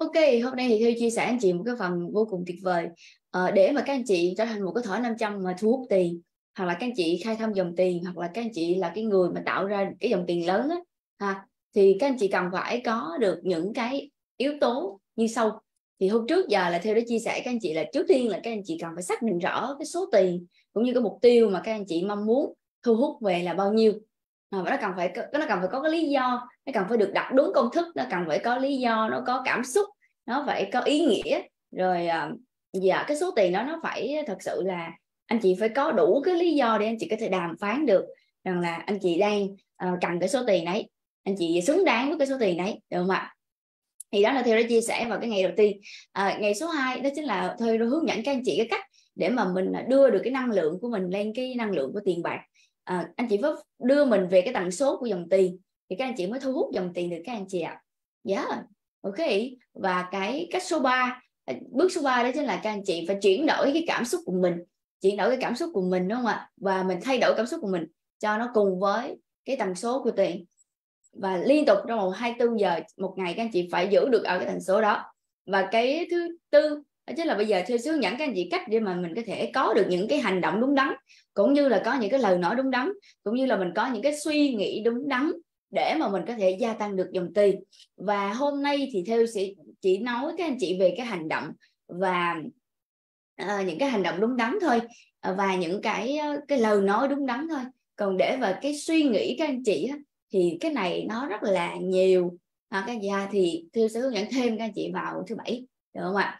Ok, hôm nay thì Thư chia sẻ anh chị một cái phần vô cùng tuyệt vời à, để mà các anh chị trở thành một cái thỏi 500 mà thu hút tiền hoặc là các anh chị khai thông dòng tiền hoặc là các anh chị là cái người mà tạo ra cái dòng tiền lớn á ha thì các anh chị cần phải có được những cái yếu tố như sau thì hôm trước giờ là theo đã chia sẻ các anh chị là trước tiên là các anh chị cần phải xác định rõ cái số tiền cũng như cái mục tiêu mà các anh chị mong muốn thu hút về là bao nhiêu Ờ, và nó cần phải nó cần phải có cái lý do nó cần phải được đặt đúng công thức nó cần phải có lý do nó có cảm xúc nó phải có ý nghĩa rồi giờ dạ, cái số tiền đó nó phải thật sự là anh chị phải có đủ cái lý do để anh chị có thể đàm phán được rằng là anh chị đang ờ, cần cái số tiền đấy anh chị xứng đáng với cái số tiền đấy được không ạ thì đó là theo đã chia sẻ vào cái ngày đầu tiên à, ngày số 2 đó chính là thôi hướng dẫn các anh chị cái cách để mà mình đưa được cái năng lượng của mình lên cái năng lượng của tiền bạc à, anh chị phải đưa mình về cái tần số của dòng tiền thì các anh chị mới thu hút dòng tiền được các anh chị ạ à. Dạ, yeah. ok và cái cách số 3 à, bước số 3 đó chính là các anh chị phải chuyển đổi cái cảm xúc của mình chuyển đổi cái cảm xúc của mình đúng không ạ và mình thay đổi cảm xúc của mình cho nó cùng với cái tần số của tiền và liên tục trong vòng 24 giờ một ngày các anh chị phải giữ được ở cái tần số đó và cái thứ tư đó chính là bây giờ theo hướng dẫn các anh chị cách để mà mình có thể có được những cái hành động đúng đắn cũng như là có những cái lời nói đúng đắn cũng như là mình có những cái suy nghĩ đúng đắn để mà mình có thể gia tăng được dòng tiền và hôm nay thì theo sẽ chỉ nói các anh chị về cái hành động và uh, những cái hành động đúng đắn thôi và những cái ờ, cái lời nói đúng đắn thôi còn để vào cái suy nghĩ các anh chị thì cái này nó rất là nhiều à, các anh chị thì thư sẽ hướng dẫn thêm các anh chị vào thứ bảy được không ạ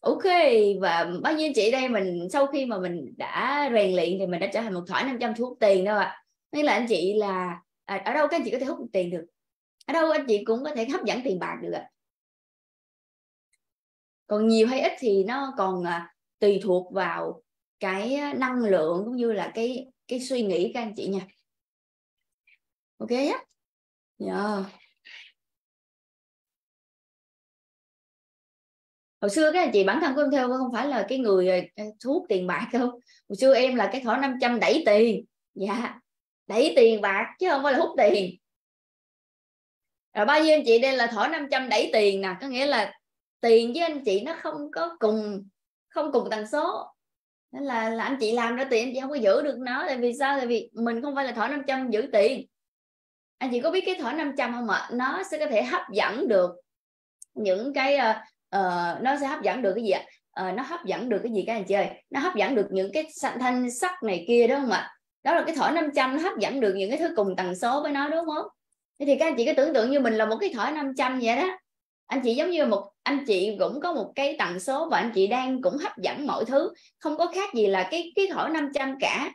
ok và bao nhiêu chị đây mình sau khi mà mình đã rèn luyện thì mình đã trở thành một thỏi 500 thu hút tiền đâu ạ nên là anh chị là à, ở đâu các anh chị có thể hút tiền được ở đâu anh chị cũng có thể hấp dẫn tiền bạc được ạ còn nhiều hay ít thì nó còn à, tùy thuộc vào cái năng lượng cũng như là cái cái suy nghĩ các anh chị nha ok á yeah. Dạ. hồi xưa cái chị bản thân của em theo không phải là cái người ờ, thuốc tiền bạc không hồi xưa em là cái thỏ 500 đẩy tiền dạ đẩy tiền bạc chứ không phải là hút tiền rồi bao nhiêu anh chị đây là thỏ 500 đẩy tiền nè có nghĩa là tiền với anh chị nó không có cùng không cùng tần số nên là là anh chị làm ra tiền anh chị không có giữ được nó tại vì sao tại vì mình không phải là thỏ 500 giữ tiền anh chị có biết cái thỏ 500 không ạ nó sẽ có thể hấp dẫn được những cái ờ, uh, nó sẽ hấp dẫn được cái gì ạ uh, nó hấp dẫn được cái gì các anh chị ơi nó hấp dẫn được những cái thanh sắc này kia đúng không ạ đó là cái thỏi 500 nó hấp dẫn được những cái thứ cùng tần số với nó đúng không thế thì các anh chị cứ tưởng tượng như mình là một cái thỏi 500 vậy đó anh chị giống như một anh chị cũng có một cái tần số và anh chị đang cũng hấp dẫn mọi thứ không có khác gì là cái cái thỏi 500 cả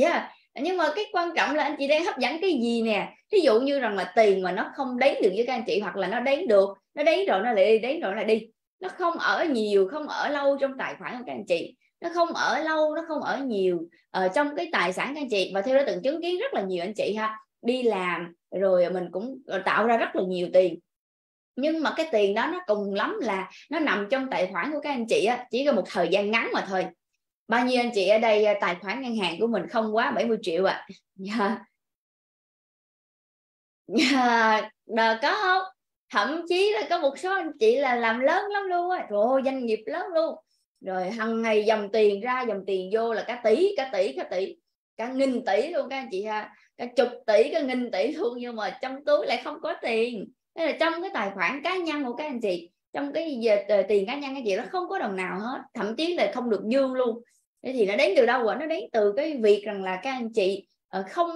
yeah. nhưng mà cái quan trọng là anh chị đang hấp dẫn cái gì nè ví dụ như rằng là tiền mà nó không đến được với các anh chị hoặc là nó đến được nó đấy rồi nó lại đi đấy rồi nó lại đi nó không ở nhiều không ở lâu trong tài khoản của các anh chị nó không ở lâu nó không ở nhiều ở ờ, trong cái tài sản các anh chị và theo đó từng chứng kiến rất là nhiều anh chị ha đi làm rồi mình cũng ờ, tạo ra rất là nhiều tiền nhưng mà cái tiền đó nó cùng lắm là nó nằm trong tài khoản của các anh chị á, chỉ có một thời gian ngắn mà thôi bao nhiêu anh chị ở đây ờ, tài khoản ngân hàng của mình không quá 70 triệu ạ à? yeah. yeah. có không thậm chí là có một số anh chị là làm lớn lắm luôn á trời ơi doanh nghiệp lớn luôn rồi hằng ngày dòng tiền ra dòng tiền vô là cả tỷ cả tỷ cả tỷ cả nghìn tỷ luôn các anh chị ha cả chục tỷ cả nghìn tỷ luôn nhưng mà trong túi lại không có tiền thế là trong cái tài khoản cá nhân của các anh chị trong cái về ờ, tiền cá nhân các chị nó không có đồng nào hết thậm chí là không được dương luôn thế thì nó đến từ đâu ạ nó đến từ cái việc rằng là các anh chị ờ, không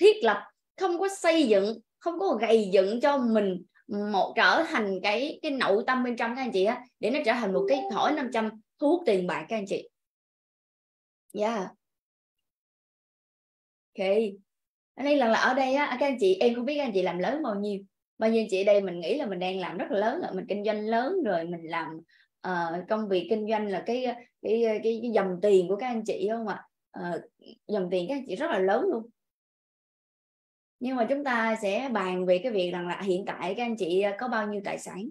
thiết lập không có xây dựng không có gầy dựng cho mình một trở thành cái cái nội tâm bên trong các anh chị á để nó trở thành một cái thỏi 500 thu hút tiền bạc các anh chị yeah dạ. ok ở đây lần là ở đây á à, các anh chị em không biết các anh chị làm lớn bao nhiêu bao nhiêu chị đây mình nghĩ là mình đang làm rất là lớn rồi mình kinh doanh lớn rồi mình làm uh, công việc kinh doanh là cái cái, cái cái dòng tiền của các anh chị không ạ uh, dòng tiền các anh chị rất là lớn luôn nhưng mà chúng ta sẽ bàn về cái việc rằng là hiện tại các anh chị à, có bao nhiêu tài sản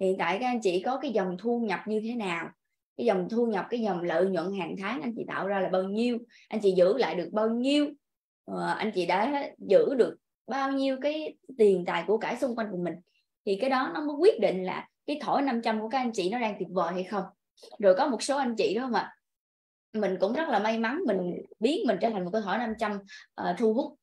hiện tại các anh chị có cái dòng thu nhập như thế nào cái dòng thu nhập cái dòng lợi nhuận hàng tháng anh chị tạo ra là bao nhiêu anh chị giữ lại được bao nhiêu à, anh chị đã giữ được bao nhiêu cái tiền tài của cải xung quanh của mình thì cái đó nó mới quyết định là cái thỏi 500 của các anh chị nó đang tuyệt vời hay không rồi có một số anh chị đó không ạ mình cũng rất là may mắn mình biến mình trở thành một cái thỏi 500 uh, ờ, thu hút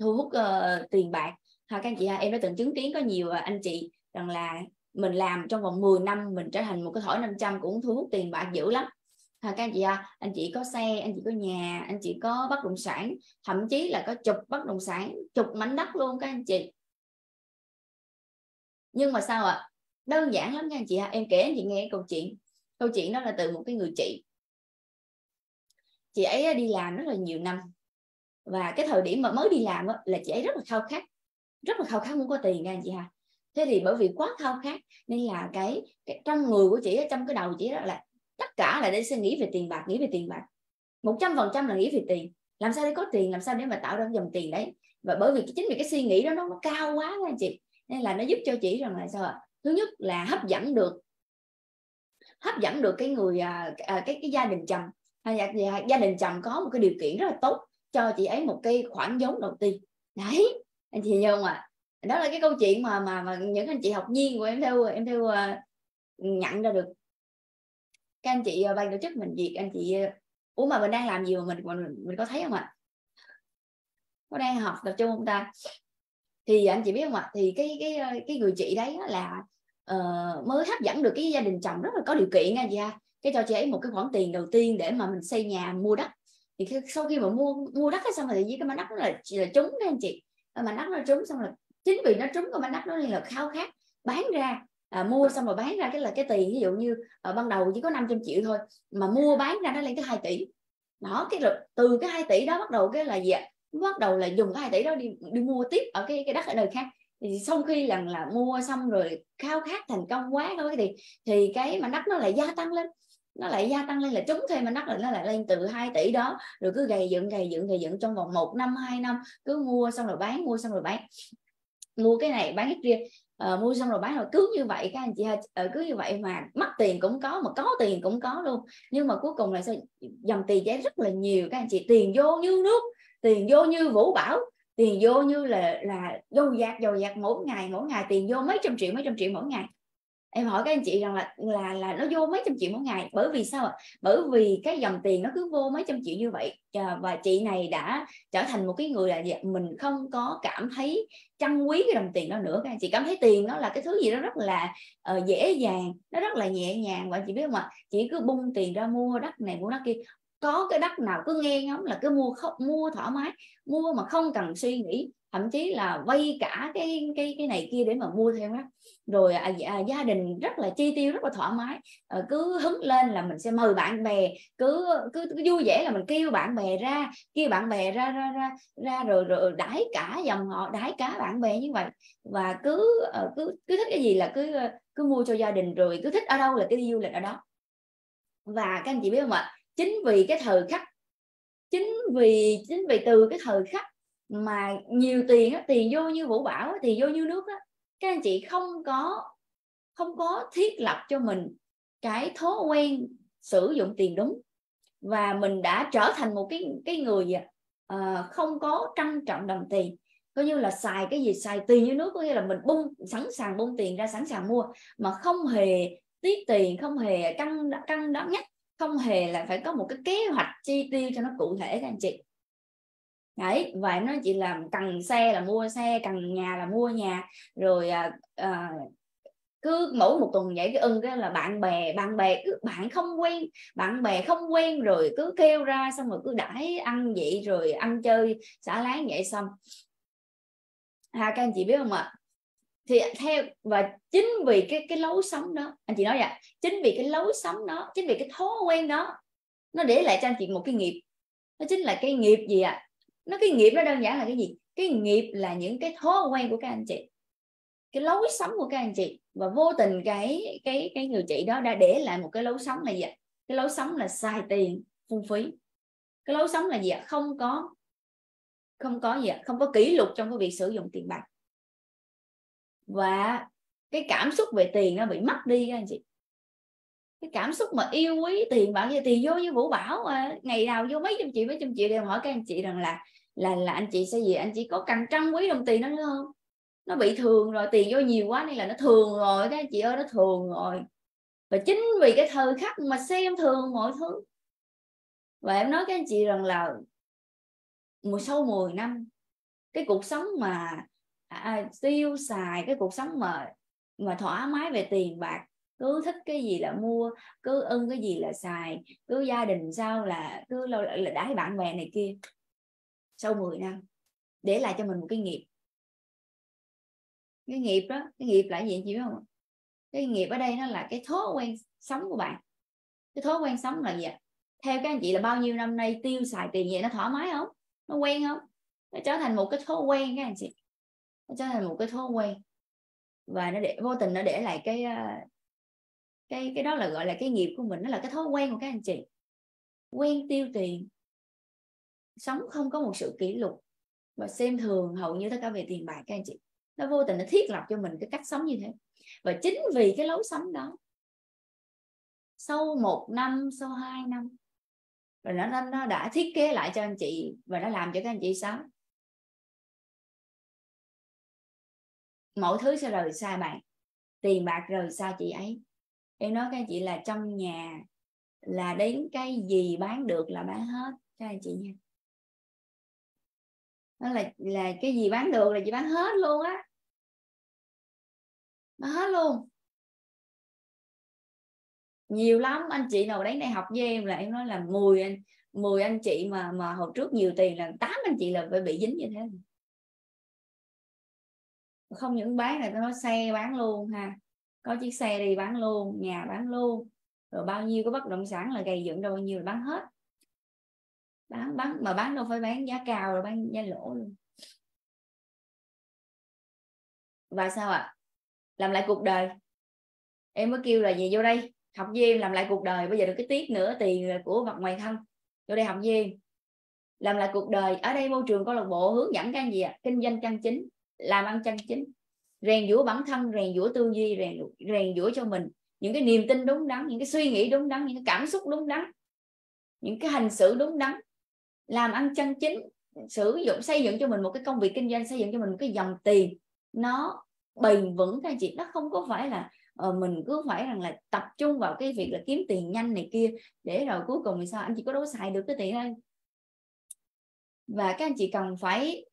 thu hút uh, tiền bạc hả các anh chị ha em đã từng chứng kiến có nhiều ờ, anh chị rằng là mình làm trong vòng 10 năm mình trở thành một cái thỏi 500 cũng thu hút tiền bạc dữ lắm ha các anh chị ha anh chị có xe anh chị có nhà anh chị có bất động sản thậm chí là có chục bất động sản chục mảnh đất luôn các anh chị nhưng mà sao ạ đơn giản lắm nha anh chị ha em kể anh chị nghe câu chuyện câu chuyện đó là từ một cái người chị chị ấy đi làm rất là nhiều năm và cái thời điểm mà mới đi làm á, là chị ấy rất là khao khát rất là khao khát muốn có tiền nha anh chị ha thế thì bởi vì quá khao khát nên là cái, cái trong người của chị ấy, trong cái đầu chị đó là tất cả là để suy nghĩ về tiền bạc nghĩ về tiền bạc một trăm phần trăm là nghĩ về tiền làm sao để có tiền làm sao để mà tạo ra dòng tiền đấy và bởi vì chính vì cái suy nghĩ đó nó, nó cao quá nha anh chị nên là nó giúp cho chị rằng là sao ạ thứ nhất là hấp dẫn được hấp dẫn được cái người à, à, cái cái gia đình chồng hay là à, gia đình chồng có một cái điều kiện rất là tốt cho chị ấy một cái khoản giống đầu tiên đấy anh chị nhớ không ạ à? đó là cái câu chuyện mà mà mà những anh chị học viên của em theo em theo uh, nhận ra được các anh chị ờ, ban tổ chức mình việc anh chị ờ, ủa mà mình đang làm gì mà mình mình, mình có thấy không ạ à? có đang học tập trung không ta thì anh chị biết không ạ à? thì cái cái cái người chị đấy là uh, mới hấp dẫn được cái gia đình chồng rất là có điều kiện nha chị ha cái cho chị ấy một cái khoản tiền đầu tiên để mà mình xây nhà mua đất thì khi, sau khi mà mua mua đất xong rồi thì với cái mảnh đất nó là, là trúng đó anh chị ờ, mảnh đất nó trúng xong là chính vì nó trúng cái mảnh đất nó nên là khao khát bán ra à, mua xong rồi bán ra cái là cái tiền ví dụ như ở ờ, ban đầu chỉ có 500 triệu thôi mà mua bán ra nó lên tới 2 tỷ đó cái lực từ cái 2 tỷ đó bắt đầu cái là gì ạ bắt đầu là dùng cái 2 tỷ đó đi đi mua tiếp ở cái cái đất ở nơi khác thì sau khi lần là, là mua xong rồi khao khát thành công quá thôi thì thì cái mà đất nó lại gia tăng lên nó lại gia tăng lên là trúng thêm mà nắc lại nó lại lên từ 2 tỷ đó rồi cứ gầy dựng gầy dựng gầy dựng trong vòng một năm hai năm cứ mua xong rồi bán mua xong rồi bán mua cái này bán cái kia à, mua xong rồi bán rồi cứ như vậy các anh chị ờ, cứ như vậy mà mất tiền cũng có mà có tiền cũng có luôn nhưng mà cuối cùng là sao dòng tiền chảy rất là nhiều các anh chị tiền vô như nước tiền vô như vũ bảo tiền vô như là là dâu dạt dầu dạt mỗi ngày mỗi ngày tiền vô mấy trăm triệu mấy trăm triệu mỗi ngày em hỏi các anh chị rằng là là là nó vô mấy trăm triệu mỗi ngày bởi vì sao ạ bởi vì cái dòng tiền nó cứ vô mấy trăm triệu như vậy và chị này đã trở thành một cái người là mình không có cảm thấy trân quý cái đồng tiền đó nữa các anh chị cảm thấy tiền nó là cái thứ gì đó rất là uh, dễ dàng nó rất là nhẹ nhàng và chị biết không ạ chị cứ bung tiền ra mua đất này mua đất kia có cái đất nào cứ nghe ngóng là cứ mua khóc mua thoải mái mua mà không cần suy nghĩ thậm chí là vay cả cái cái cái này kia để mà mua thêm á rồi à, dạ, à, gia đình rất là chi tiêu rất là thoải mái à, cứ hứng lên là mình sẽ mời bạn bè cứ, cứ cứ vui vẻ là mình kêu bạn bè ra kêu bạn bè ra ra ra ra rồi rồi đãi cả dòng họ đãi cả bạn bè như vậy và cứ à, cứ cứ thích cái gì là cứ ờ, cứ mua cho gia đình rồi cứ thích ở đâu là cứ đi du lịch ở đó và các anh chị biết không ạ chính vì cái thời khắc chính vì chính vì từ cái thời khắc mà nhiều tiền á, tiền vô như vũ bảo á, tiền vô như nước á, các anh chị không có không có thiết lập cho mình cái thói quen sử dụng tiền đúng và mình đã trở thành một cái cái người uh, không có trân trọng đồng tiền coi như là xài cái gì xài tiền như nước có nghĩa là mình bung sẵn sàng bung tiền ra sẵn sàng mua mà không hề tiết tiền không hề căng căng đắt nhất không hề là phải có một cái kế hoạch chi tiêu cho nó cụ thể các anh chị đấy và em nói chị là cần xe là mua xe cần nhà là mua nhà rồi à, à, cứ mỗi một tuần vậy cái ưng cái là bạn bè bạn bè cứ bạn không quen bạn bè không quen rồi cứ kêu ra xong rồi cứ đãi ăn vậy rồi ăn chơi xả láng vậy xong à, các anh chị biết không ạ thì theo và chính vì cái cái lối sống đó anh chị nói vậy chính vì cái lối sống đó chính vì cái thói quen đó nó để lại cho anh chị một cái nghiệp nó chính là cái nghiệp gì ạ nó cái nghiệp nó đơn giản là cái gì cái nghiệp là những cái thói quen của các anh chị cái lối sống của các anh chị và vô tình cái cái cái người chị đó đã để lại một cái lối sống là gì cái lối sống là xài tiền phung phí cái lối sống là gì không có không có gì không có kỷ luật trong cái việc sử dụng tiền bạc và cái cảm xúc về tiền nó bị mất đi các anh chị cái cảm xúc mà yêu quý tiền bạc như tiền vô như vũ bảo mà ngày nào vô mấy trăm triệu mấy trăm triệu đều hỏi các anh chị rằng là là là anh chị sẽ gì anh chị có cần trăm quý đồng tiền đó nữa không nó bị thường rồi tiền vô nhiều quá nên là nó thường rồi các anh chị ơi nó thường rồi và chính vì cái thời khắc mà xem thường mọi thứ và em nói các anh chị rằng là mùa sau 10 năm cái cuộc sống mà à, à, tiêu xài cái cuộc sống mà mà thoải mái về tiền bạc cứ thích cái gì là mua cứ ưng cái gì là xài cứ gia đình sao là cứ lâu là đãi bạn bè này kia sau 10 năm để lại cho mình một cái nghiệp cái nghiệp đó cái nghiệp là gì chị biết không cái nghiệp ở đây nó là cái thói quen sống của bạn cái thói quen sống là gì ạ theo các anh chị là bao nhiêu năm nay tiêu xài tiền vậy nó thoải mái không nó quen không nó trở thành một cái thói quen các anh chị nó trở thành một cái thói quen và nó để vô tình nó để lại cái à, cái cái đó là gọi là cái nghiệp của mình nó là cái thói quen của các anh chị quen tiêu tiền sống không có một sự kỷ luật và xem thường hầu như tất cả về tiền bạc các anh chị nó vô tình nó thiết lập cho mình cái cách sống như thế và chính vì cái lối sống đó sau một năm sau hai năm và nó nó đã thiết kế lại cho anh chị và nó làm cho các anh chị sống, mọi thứ sẽ rời xa bạn tiền bạc rời xa chị ấy em nói các anh chị là trong nhà là đến cái gì bán được là bán hết các anh chị nha nó là là cái gì bán được là chị bán hết luôn á bán hết luôn nhiều lắm anh chị nào đến đây học với em là em nói là 10 anh 10 anh chị mà mà hồi trước nhiều tiền là 8 anh chị là phải bị dính như thế không những bán là nó xe bán luôn ha có chiếc xe đi bán luôn nhà bán luôn rồi bao nhiêu cái bất động sản là gầy dựng đâu bao nhiêu là bán hết bán bán mà bán đâu phải bán giá cao rồi bán giá lỗ luôn và sao ạ à? làm lại cuộc đời em mới kêu là gì vô đây học với em làm lại cuộc đời bây giờ được cái tiết nữa tiền của vật ngoài thân vô đây học với em làm lại cuộc đời ở đây môi trường câu lạc bộ hướng dẫn các gì ạ à? kinh doanh chân chính làm ăn chân chính rèn giũa bản thân rèn giũa tư duy rèn rèn giũa cho mình những cái niềm tin đúng đắn những cái suy nghĩ đúng đắn những cái cảm xúc đúng đắn những cái hành xử đúng đắn làm ăn chân chính sử dụng xây dựng cho mình một cái công việc kinh doanh xây dựng cho mình một cái dòng tiền nó bền vững các chị nó không có phải là uh, mình cứ phải rằng là tập trung vào cái việc là kiếm tiền nhanh này kia để rồi cuối cùng thì sao anh chị có đâu xài được cái tiền đây và các anh chị cần phải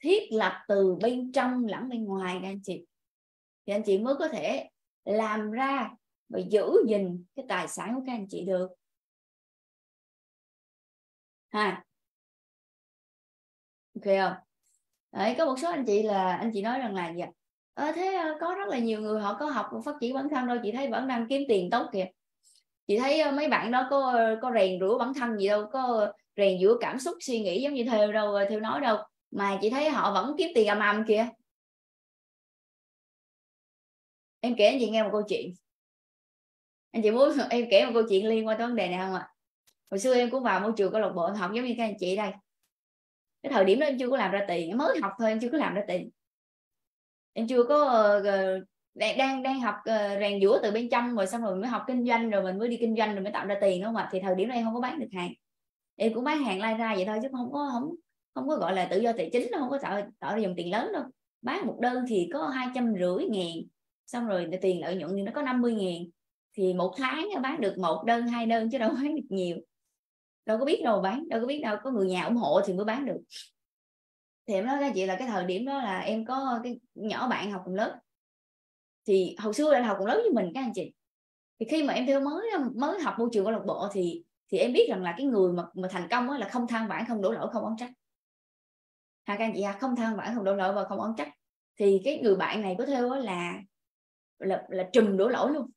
thiết lập từ bên trong lẫn bên ngoài các anh chị thì anh chị mới có thể làm ra và giữ gìn cái tài sản của các anh chị được ha ok không Đấy, có một số anh chị là anh chị nói rằng là gì ạ à, thế có rất là nhiều người họ có học phát triển bản thân đâu chị thấy vẫn đang kiếm tiền tốt kìa chị thấy mấy bạn đó có có rèn rũa bản thân gì đâu có rèn rũa cảm xúc suy nghĩ giống như theo đâu theo nói đâu mà chị thấy họ vẫn kiếm tiền âm âm kia em kể anh chị nghe một câu chuyện anh chị muốn em kể một câu chuyện liên quan tới vấn đề này không ạ hồi xưa em cũng vào môi trường câu lạc bộ học giống như các anh chị đây cái thời điểm đó em chưa có làm ra tiền em mới học thôi em chưa có làm ra tiền em chưa có uh, đang đang học uh, rèn giũa từ bên trong rồi xong rồi mới học kinh doanh rồi mình mới đi kinh doanh rồi mới tạo ra tiền đúng không ạ thì thời điểm này em không có bán được hàng em cũng bán hàng lai ra vậy thôi chứ không có không không có gọi là tự do tài chính đâu không có tạo tạo ra dòng tiền lớn đâu bán một đơn thì có hai trăm rưỡi ngàn xong rồi tiền lợi nhuận thì nó có 50 ngàn thì một tháng bán được một đơn hai đơn chứ đâu bán được nhiều đâu có biết đâu bán đâu có biết đâu có người nhà ủng hộ thì mới bán được thì em nói các chị là cái thời điểm đó là em có cái nhỏ bạn học cùng lớp thì hồi xưa là học cùng lớp với mình các anh chị thì khi mà em theo mới mới học môi trường câu lạc bộ thì thì em biết rằng là cái người mà mà thành công là không than vãn không đổ lỗi không oán trách à, các anh chị à, không than vãn không đổ lỗi và không ăn trách thì cái người bạn này có theo là là là trùm đổ lỗi luôn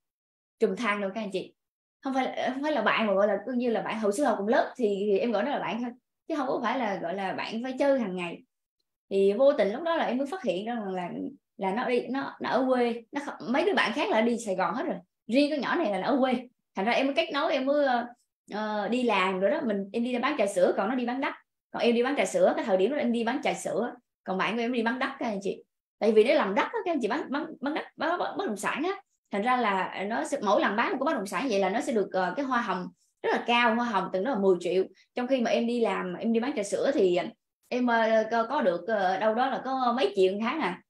trùm than luôn các anh chị không phải không phải là bạn mà gọi là cứ như là bạn hậu sư học cùng lớp thì, thì em gọi nó là bạn thôi chứ không có phải là gọi là bạn phải chơi hàng ngày thì vô tình lúc đó là em mới phát hiện ra rằng là là nó đi nó nó ở quê nó không, mấy đứa bạn khác là đi Sài Gòn hết rồi riêng cái nhỏ này là ở quê thành ra em mới kết nối em mới uh, đi làm rồi đó mình em đi bán trà sữa còn nó đi bán đất còn em đi bán trà sữa cái thời điểm đó em đi bán trà sữa còn bạn của em đi bán đất các anh chị tại vì để làm đất các anh chị bán bán bán đất bán, bán, bán động sản á thành ra là nó sẽ, mỗi lần bán một cái bất động sản vậy là nó sẽ được uh, cái hoa hồng rất là cao hoa hồng từng đó là 10 triệu trong khi mà em đi làm em đi bán trà sữa thì em uh, có được uh, đâu đó là có mấy triệu tháng à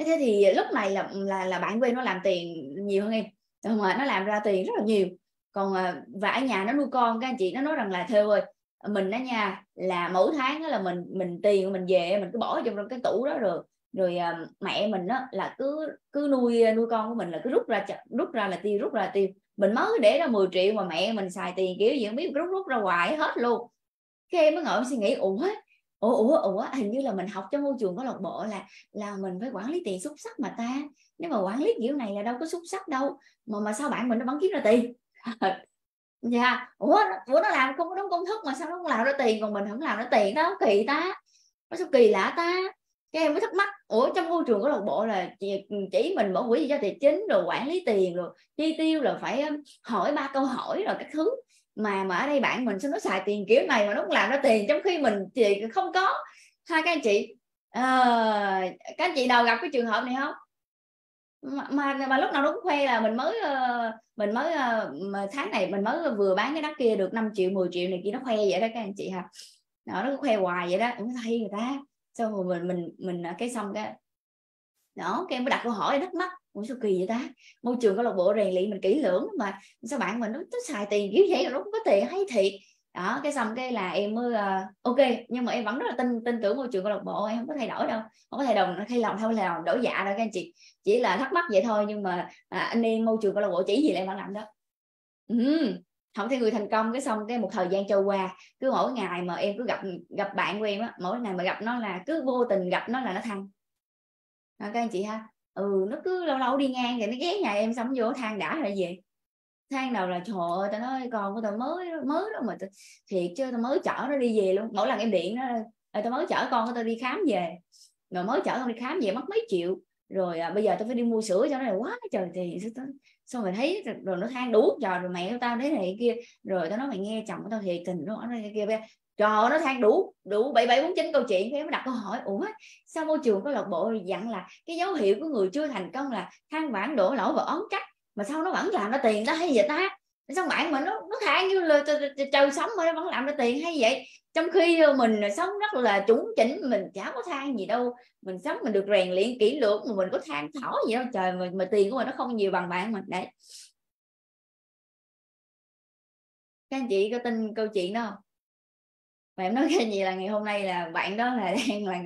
thế thì lúc này là là là bạn của nó làm tiền nhiều hơn em mà nó làm ra tiền rất là nhiều còn và ở nhà nó nuôi con các anh chị nó nói rằng là theo ơi mình đó nha là mỗi tháng đó là mình mình tiền mình về mình cứ bỏ trong trong cái tủ đó rồi rồi ờ, mẹ mình đó là cứ cứ nuôi nuôi con của mình là cứ rút ra rút ra là tiêu rút ra là tiêu mình mới để ra 10 triệu mà mẹ mình xài tiền kiểu gì không biết rút rút ra hoài hết luôn cái em mới ngồi suy nghĩ ủa ủa ủa ủa hình như là mình học trong môi trường có lạc bộ là là mình phải quản lý tiền xuất sắc mà ta nếu mà quản lý kiểu này là đâu có xuất sắc đâu mà mà sao bạn mình nó vẫn kiếm ra tiền dạ ủa ủa nó làm không có đúng công thức mà sao nó không làm ra tiền còn mình không làm ra tiền đó kỳ ta nó sao kỳ lạ ta cái em mới thắc mắc ủa trong môi trường câu lạc bộ là chỉ, chỉ mình mở quỹ gì cho tài chính rồi quản lý tiền rồi chi tiêu là phải um, hỏi ba câu hỏi rồi các thứ mà mà ở đây bạn mình sao nó xài tiền kiểu này mà nó không làm ra tiền trong khi mình thì không có hai các anh chị à, các anh chị nào gặp cái trường hợp này không mà mà, mà lúc nào nó cũng khoe là mình mới uh, mình mới uh, tháng này mình mới vừa bán cái đất kia được 5 triệu 10 triệu này kia nó khoe vậy đó các anh chị ha nó nó khoe hoài vậy đó em thấy người ta xong rồi mình mình mình ờ, cái xong cái đó cái em mới đặt câu hỏi đất mắc ủa sao kỳ vậy ta môi trường câu lạc bộ rèn luyện mình kỹ lưỡng mà sao bạn mình nó, nó xài tiền kiểu vậy nó cũng có tiền hay thiệt đó cái xong cái là em mới uh, ok nhưng mà em vẫn rất là tin tin tưởng môi trường câu lạc bộ em không có thay đổi đâu không có thay đổi thay lòng thay lòng đổi dạ đâu các anh chị chỉ là thắc mắc vậy thôi nhưng mà à, anh em môi trường câu lạc bộ chỉ gì lại em vẫn làm đó ừ. không thấy người thành công cái xong cái một thời gian trôi qua cứ mỗi ngày mà em cứ gặp gặp bạn của em á mỗi ngày mà gặp nó là cứ vô tình gặp nó là nó thăng đó, các anh chị ha ừ nó cứ lâu lâu đi ngang thì nó ghé nhà em xong vô thang đã rồi về than đầu là trời ơi tao nói con của tao mới mới đó mà thiệt chứ tao mới chở nó đi về luôn mỗi lần em điện nó tao mới chở con của tao đi khám về rồi mới chở con đi khám về mất mấy triệu rồi à, bây giờ tao phải đi mua sữa cho nó này quá trời thì xong rồi thấy rồi nó than đủ trời rồi mẹ tao thế này kia rồi tao nói mày nghe chồng của tao thiệt tình nó nói kia kia trời nó than đủ đủ bảy bảy bốn chín câu chuyện thế mới đặt câu hỏi ủa sao môi trường câu lạc bộ dặn là cái dấu hiệu của người chưa thành công là than vãn đổ lỗi và ấn trách mà sao nó vẫn làm ra tiền đó hay vậy ta Sao bạn mà nó nó thả như là trời sống mà nó vẫn làm ra tiền hay vậy trong khi mình sống rất là chuẩn chỉnh mình chả có than gì đâu mình sống mình được rèn luyện kỹ lưỡng mà mình có than thở gì đâu trời mà, mà tiền của mình nó không nhiều bằng bạn mình đấy các anh chị có tin câu chuyện đó không mà em nói cái gì là ngày hôm nay là bạn đó là đang là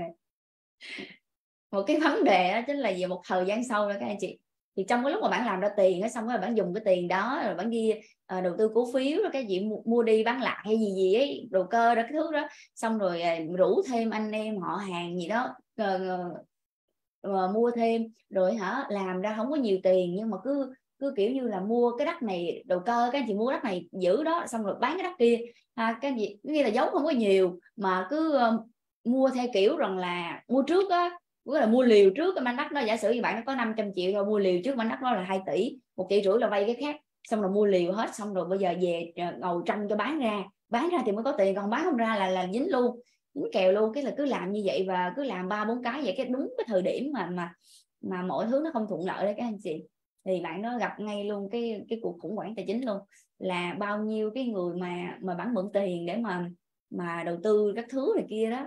một cái vấn đề đó chính là về một thời gian sau đó các anh chị thì trong cái lúc mà bạn làm ra tiền cái xong rồi bạn dùng cái tiền đó rồi bạn đi uh, đầu tư cổ phiếu rồi cái gì mua, đi bán lại hay gì gì ấy đầu cơ đó cái thứ đó xong rồi uh, rủ thêm anh em họ hàng gì đó uh, uh, mua thêm rồi hả làm ra không có nhiều tiền nhưng mà cứ cứ kiểu như là mua cái đất này đầu cơ các anh chị mua đất này giữ đó xong rồi bán cái đất kia à, cái gì nghĩa là giấu không có nhiều mà cứ uh, mua theo kiểu rằng là mua trước á tức là mua liều trước cái mảnh đất đó giả sử như bạn nó có 500 triệu rồi mua liều trước mảnh đất đó là 2 tỷ một tỷ rưỡi là vay cái khác xong rồi mua liều hết xong rồi bây giờ về ờ, ngồi tranh cho bán ra bán ra thì mới có tiền còn bán không ra là là dính luôn dính kèo luôn cái là cứ làm như vậy và cứ làm ba bốn cái vậy cái đúng cái thời điểm mà mà mà mọi thứ nó không thuận lợi đấy các anh chị thì bạn nó gặp ngay luôn cái cái cuộc khủng hoảng tài chính luôn là bao nhiêu cái người mà mà bán mượn tiền để mà mà đầu tư các thứ này kia đó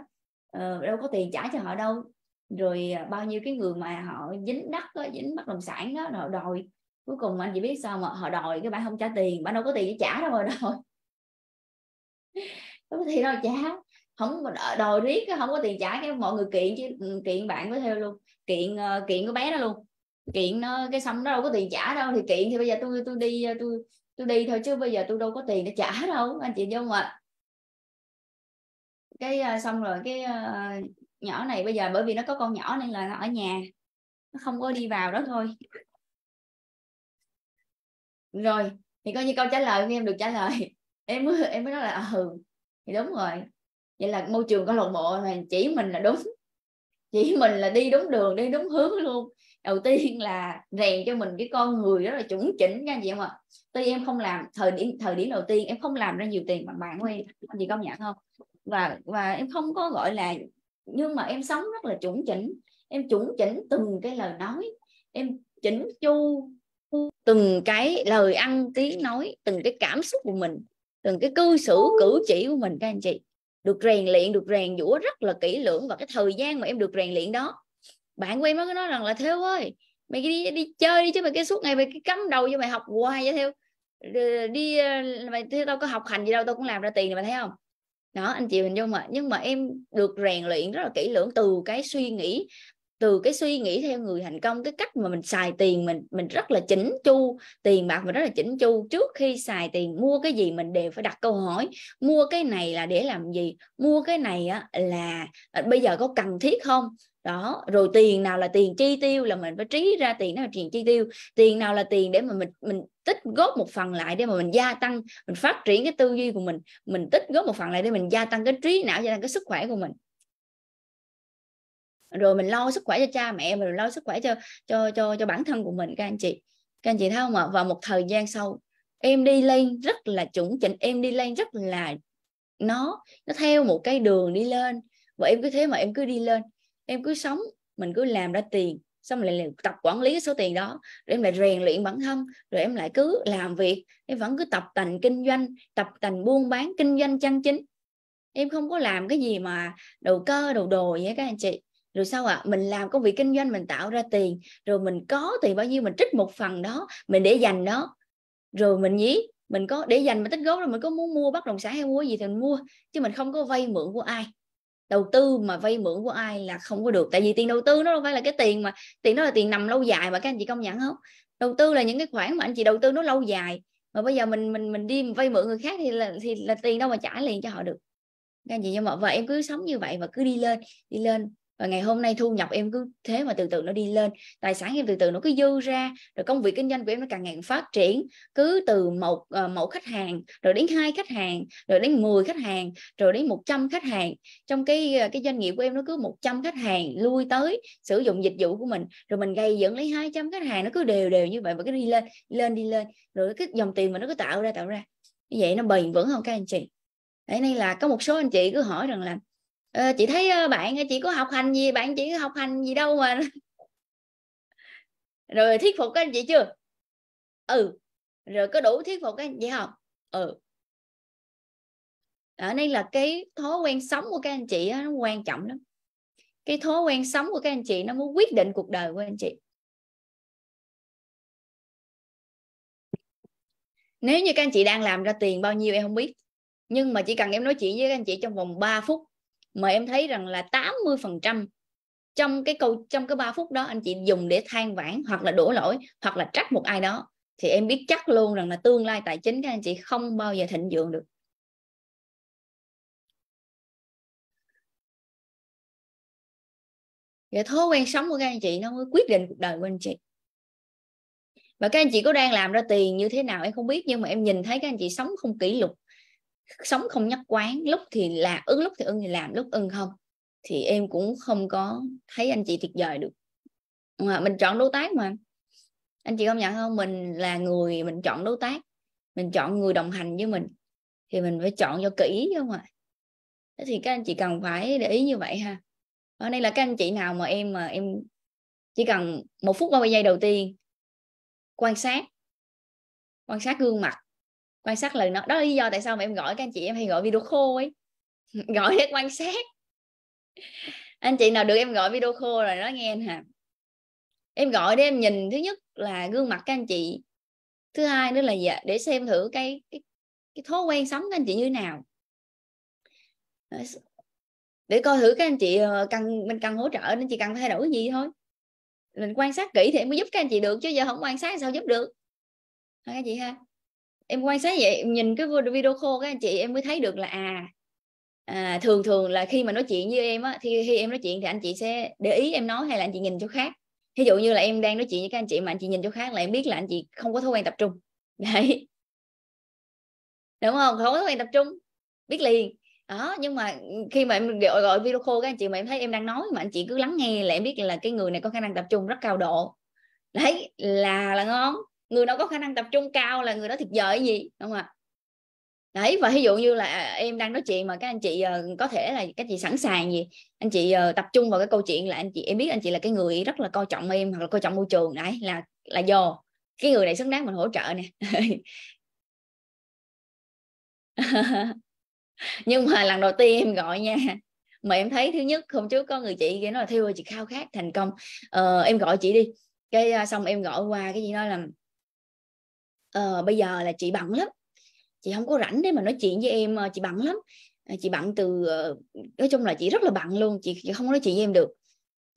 ờ, đâu có tiền trả cho họ đâu rồi à, bao nhiêu cái người mà họ dính đất đó, dính bất động sản đó họ đòi cuối cùng anh chị biết sao mà họ đòi cái bạn không trả tiền bạn đâu có tiền để trả đâu rồi đòi không có tiền đâu trả không đòi riết không có tiền trả cái mọi người kiện chứ ừ, kiện bạn có theo luôn kiện ờ, kiện của bé đó luôn kiện nó cái xong nó đâu có tiền trả đâu thì kiện thì bây giờ tôi tôi đi ờ, tôi tôi đi thôi chứ bây giờ tôi đâu có tiền để trả đâu anh chị không ạ cái ờ, xong rồi cái nhỏ này bây giờ bởi vì nó có con nhỏ nên là nó ở nhà nó không có đi vào đó thôi rồi thì coi như câu trả lời của em được trả lời em mới em mới nói là ờ, ừ thì đúng rồi vậy là môi trường có lộn bộ này chỉ mình là đúng chỉ mình là đi đúng đường đi đúng hướng luôn đầu tiên là rèn cho mình cái con người rất là chuẩn chỉnh nha chị em ạ tuy em không làm thời điểm thời điểm đầu tiên em không làm ra nhiều tiền bằng bạn của em chị công nhận không và và em không có gọi là nhưng mà em sống rất là chuẩn chỉnh em chuẩn chỉnh từng cái lời nói em chỉnh chu từng cái lời ăn tiếng nói từng cái cảm xúc của mình từng cái cư xử cử chỉ của mình các anh chị được rèn luyện được rèn giũa rất là kỹ lưỡng và cái thời gian mà em được rèn luyện đó bạn của em nó cứ nói rằng là theo ơi mày đi đi chơi đi chứ mày cái suốt ngày mày cái cắm đầu cho mày học hoài vậy theo đi ờ, mày theo tao có học hành gì đâu tao cũng làm ra tiền này mày thấy không đó anh chị hình dung mà nhưng mà em được rèn luyện rất là kỹ lưỡng từ cái suy nghĩ từ cái suy nghĩ theo người thành công cái cách mà mình xài tiền mình mình rất là chỉnh chu tiền bạc mình rất là chỉnh chu trước khi xài tiền mua cái gì mình đều phải đặt câu hỏi mua cái này là để làm gì mua cái này á là à, bây giờ có cần thiết không đó rồi tiền nào là tiền chi tiêu là mình phải trí ra tiền nào là tiền chi tiêu tiền nào là tiền để mà mình mình tích góp một phần lại để mà mình gia tăng mình phát triển cái tư duy của mình mình tích góp một phần lại để mình gia tăng cái trí não gia tăng cái sức khỏe của mình rồi mình lo sức khỏe cho cha mẹ mình lo sức khỏe cho cho cho cho bản thân của mình các anh chị các anh chị thấy không ạ vào một thời gian sau em đi lên rất là chuẩn chỉnh em đi lên rất là nó nó theo một cái đường đi lên và em cứ thế mà em cứ đi lên em cứ sống mình cứ làm ra tiền xong lại, tập quản lý cái số tiền đó rồi em lại rèn luyện bản thân rồi em lại cứ làm việc em vẫn cứ tập tành kinh doanh tập tành buôn bán kinh doanh chân chính em không có làm cái gì mà đầu cơ đầu đồ vậy các anh chị rồi sao ạ à? mình làm công việc kinh doanh mình tạo ra tiền rồi mình có tiền bao nhiêu mình trích một phần đó mình để dành đó rồi mình nhí mình có để dành mình tích góp rồi mình có muốn mua bất động sản hay mua gì thì mình mua chứ mình không có vay mượn của ai đầu tư mà vay mượn của ai là không có được tại vì tiền đầu tư nó đâu phải là cái tiền mà tiền nó là tiền nằm lâu dài mà các anh chị công nhận không đầu tư là những cái khoản mà anh chị đầu tư nó lâu dài mà bây giờ mình mình mình đi vay mượn người khác thì là thì là tiền đâu mà trả liền cho họ được các anh chị nhưng mà và em cứ sống như vậy và cứ đi lên đi lên và ngày hôm nay thu nhập em cứ thế mà từ từ nó đi lên tài sản em từ từ nó cứ dư ra rồi công việc kinh doanh của em nó càng ngày càng phát triển cứ từ một ờ, mẫu khách hàng rồi đến hai khách hàng rồi đến 10 khách hàng rồi đến 100 khách hàng trong cái ờ, cái doanh nghiệp của em nó cứ 100 khách hàng lui tới sử dụng dịch vụ của mình rồi mình gây dẫn lấy 200 khách hàng nó cứ đều đều như vậy mà cứ đi lên lên đi lên rồi cái dòng tiền mà nó cứ tạo ra tạo ra như vậy nó bền vững không các anh chị đấy nên là có một số anh chị cứ hỏi rằng là à, chị thấy ờ, ờ, bạn chị có học hành gì bạn chỉ học hành gì đâu mà rồi thuyết phục các anh chị chưa ừ rồi có đủ thuyết phục các anh chị không ừ ở đây là cái thói quen sống của các anh chị đó, nó quan trọng lắm cái thói quen sống của các anh chị nó muốn quyết định cuộc đời của anh chị nếu như các anh chị đang làm ra tiền bao nhiêu em không biết nhưng mà chỉ cần em nói chuyện với các anh chị trong vòng 3 phút mà em thấy rằng là 80% trong cái câu trong cái 3 phút đó anh chị dùng để than vãn hoặc là đổ lỗi hoặc là trách một ai đó thì em biết chắc luôn rằng là tương lai tài chính các anh chị không bao giờ thịnh vượng được Vậy thói quen sống của các anh chị nó mới quyết định cuộc đời của anh chị và các anh chị có đang làm ra tiền như thế nào em không biết nhưng mà em nhìn thấy các anh chị sống không kỷ luật sống không nhất quán lúc thì là ưng lúc thì ưng thì làm lúc ưng không thì em cũng không có thấy anh chị tuyệt vời được mà mình chọn đối tác mà anh chị không nhận không mình là người mình chọn đối tác mình chọn người đồng hành với mình thì mình phải chọn cho kỹ chứ không ạ à? thì các anh chị cần phải để ý như vậy ha ở đây là các anh chị nào mà em mà em chỉ cần một phút 30 giây đầu tiên quan sát quan sát gương mặt quan sát lời nói đó là lý do tại sao mà em gọi các anh chị em hay gọi video khô ấy gọi để quan sát anh chị nào được em gọi video khô rồi nói nghe anh hà em gọi để em nhìn thứ nhất là gương mặt các anh chị thứ hai nữa là dạ, để xem thử cái cái, cái thói quen sống các anh chị như thế nào để coi thử các anh chị ờ, cần mình cần hỗ trợ nên chị cần thay đổi gì thôi mình quan sát kỹ thì mới giúp các anh chị được chứ giờ không quan sát sao giúp được các anh chị ha em quan sát vậy nhìn cái video khô các anh chị em mới thấy được là à, à thường thường là khi mà nói chuyện với em á thì khi em nói chuyện thì anh chị sẽ để ý em nói hay là anh chị nhìn chỗ khác ví dụ như là em đang nói chuyện với các anh chị mà anh chị nhìn chỗ khác là em biết là anh chị không có thói quen tập trung đấy đúng không không có thói quen tập trung biết liền đó nhưng mà khi mà em gọi, gọi video khô các anh chị mà em thấy em đang nói mà anh chị cứ lắng nghe là em biết là cái người này có khả năng tập trung rất cao độ đấy là là ngon người nào có khả năng tập trung cao là người đó thiệt giỏi gì đúng không ạ đấy và ví dụ như là à, em đang nói chuyện mà các anh chị ờ, có thể là các chị sẵn sàng gì anh chị ờ, tập trung vào cái câu chuyện là anh chị em biết anh chị là cái người rất là coi trọng em hoặc là coi trọng môi trường đấy là là do cái người này xứng đáng mình hỗ trợ nè nhưng mà lần đầu tiên em gọi nha mà em thấy thứ nhất hôm trước có người chị kia nói là thiêu chị khao khát thành công ờ, em gọi chị đi cái ờ, xong em gọi qua cái gì nói là ờ, bây giờ là chị bận lắm chị không có rảnh để mà nói chuyện với em ờ, chị bận lắm ờ, chị bận từ ờ, nói chung là chị rất là bận luôn chị, chị không nói chuyện với em được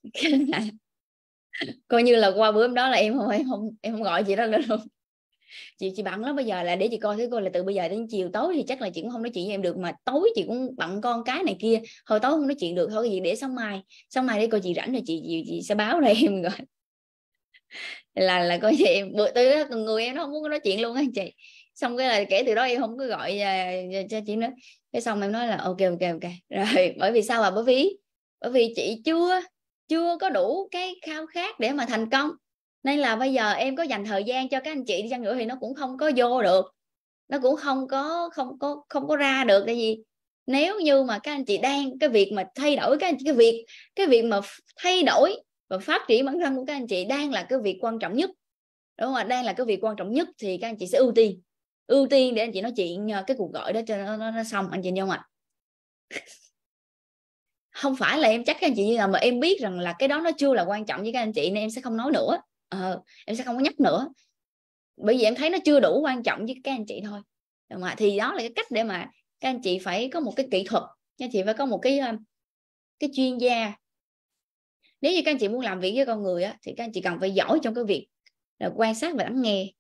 coi như là qua bữa hôm đó là em không em không em không gọi chị đó nữa luôn chị chị bận lắm bây giờ là để chị coi thế coi là từ bây giờ đến chiều tối thì chắc là chị cũng không nói chuyện với em được mà tối chị cũng bận con cái này kia hồi tối không nói chuyện được thôi cái gì để sáng mai sáng mai để coi chị rảnh rồi chị, chị chị sẽ báo ra em rồi là là coi chị em bữa tới đó người em nó không muốn nói chuyện luôn á chị xong cái là kể từ đó em không có gọi à, cho chị nữa cái xong em nói là ok ok ok rồi bởi vì sao à bởi vì bởi vì chị chưa chưa có đủ cái khao khát để mà thành công nên là bây giờ em có dành thời gian cho các anh chị đi chăng nữa thì nó cũng không có vô được nó cũng không có không có không có ra được tại vì nếu như mà các anh chị đang cái việc mà thay đổi các anh chị cái việc cái việc mà thay đổi và phát triển bản thân của các anh chị đang là cái việc quan trọng nhất đúng không ạ đang là cái việc quan trọng nhất thì các anh chị sẽ ưu tiên ưu tiên để anh chị nói chuyện ờ, cái cuộc gọi đó cho nó, nó, nó xong anh chị nhung ạ không phải là em chắc các anh chị như là mà em biết rằng là cái đó nó chưa là quan trọng với các anh chị nên em sẽ không nói nữa ờ, em sẽ không có nhắc nữa bởi vì em thấy nó chưa đủ quan trọng với các anh chị thôi đúng không? thì đó là cái cách để mà các anh chị phải có một cái kỹ thuật các anh chị phải có một cái ờ, cái chuyên gia nếu như các anh chị muốn làm việc với con người á, thì các anh chị cần phải giỏi trong cái việc là quan sát và lắng nghe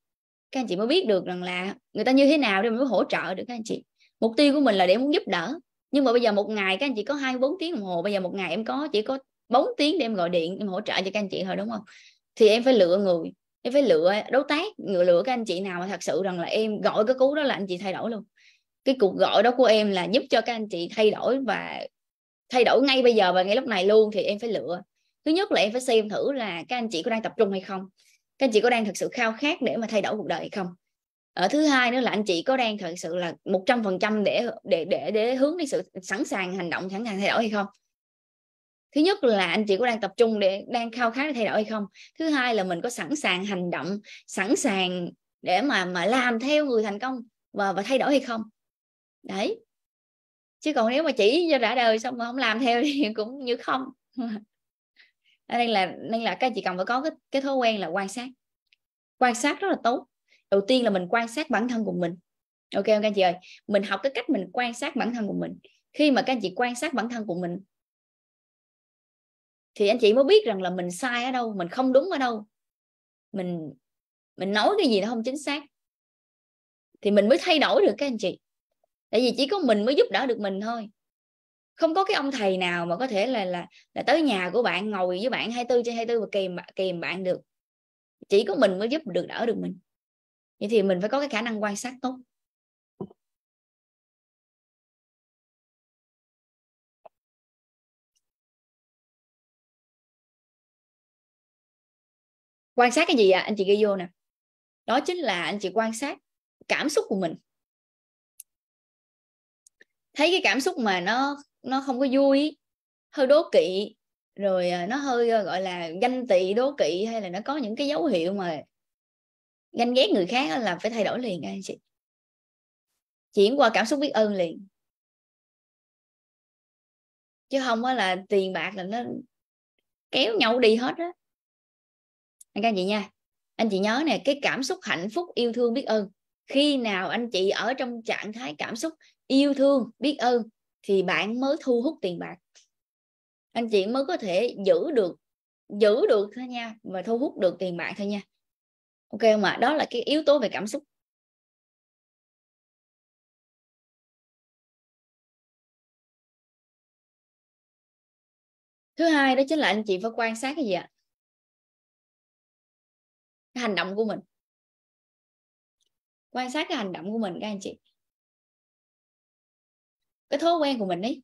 các anh chị mới biết được rằng là người ta như thế nào để mình mới hỗ trợ được các anh chị mục tiêu của mình là để muốn giúp đỡ nhưng mà bây giờ một ngày các anh chị có hai bốn tiếng đồng hồ bây giờ một ngày em có chỉ có bốn tiếng để em gọi điện em hỗ trợ cho các anh chị thôi đúng không thì em phải lựa người em phải lựa đối tác người lựa các anh chị nào mà thật sự rằng là em gọi cái cú đó là anh chị thay đổi luôn cái cuộc gọi đó của em là giúp cho các anh chị thay đổi và thay đổi ngay bây giờ và ngay lúc này luôn thì em phải lựa thứ nhất là em phải xem thử là các anh chị có đang tập trung hay không các anh chị có đang thực sự khao khát để mà thay đổi cuộc đời hay không ở thứ hai nữa là anh chị có đang thật sự là một trăm phần trăm để để để để hướng đến sự sẵn sàng hành động sẵn sàng thay đổi hay không thứ nhất là anh chị có đang tập trung để đang khao khát để thay đổi hay không thứ hai là mình có sẵn sàng hành động sẵn sàng để mà mà làm theo người thành công và và thay đổi hay không đấy chứ còn nếu mà chỉ cho đã đời xong mà không làm theo thì cũng như không nên là nên là các chị cần phải có cái cái thói quen là quan sát quan sát rất là tốt đầu tiên là mình quan sát bản thân của mình ok không các anh chị ơi mình học cái cách mình quan sát bản thân của mình khi mà các anh chị quan sát bản thân của mình thì anh chị mới biết rằng là mình sai ở đâu mình không đúng ở đâu mình mình nói cái gì nó không chính xác thì mình mới thay đổi được các anh chị tại vì chỉ có mình mới giúp đỡ được mình thôi không có cái ông thầy nào mà có thể là là là tới nhà của bạn ngồi với bạn 24 trên 24 và kìm kìm bạn được chỉ có mình mới giúp được đỡ được mình vậy thì mình phải có cái khả năng quan sát tốt quan sát cái gì ạ à? anh chị ghi vô nè đó chính là anh chị quan sát cảm xúc của mình thấy cái cảm xúc mà nó nó không có vui hơi đố kỵ rồi à, nó hơi à, gọi là ganh tị đố kỵ hay là nó có những cái dấu hiệu mà ganh ghét người khác là phải thay đổi liền anh chị chuyển qua cảm xúc biết ơn liền chứ không á là tiền bạc là nó kéo nhau đi hết á anh các chị nha anh chị nhớ nè cái cảm xúc hạnh phúc yêu thương biết ơn khi nào anh chị ở trong trạng thái cảm xúc yêu thương biết ơn thì bạn mới thu hút tiền bạc anh chị mới có thể giữ được giữ được thôi nha và thu hút được tiền bạc thôi nha ok không ạ đó là cái yếu tố về cảm xúc thứ hai đó chính là anh chị phải quan sát cái gì ạ cái hành động của mình quan sát cái hành động của mình các anh chị cái thói quen của mình ấy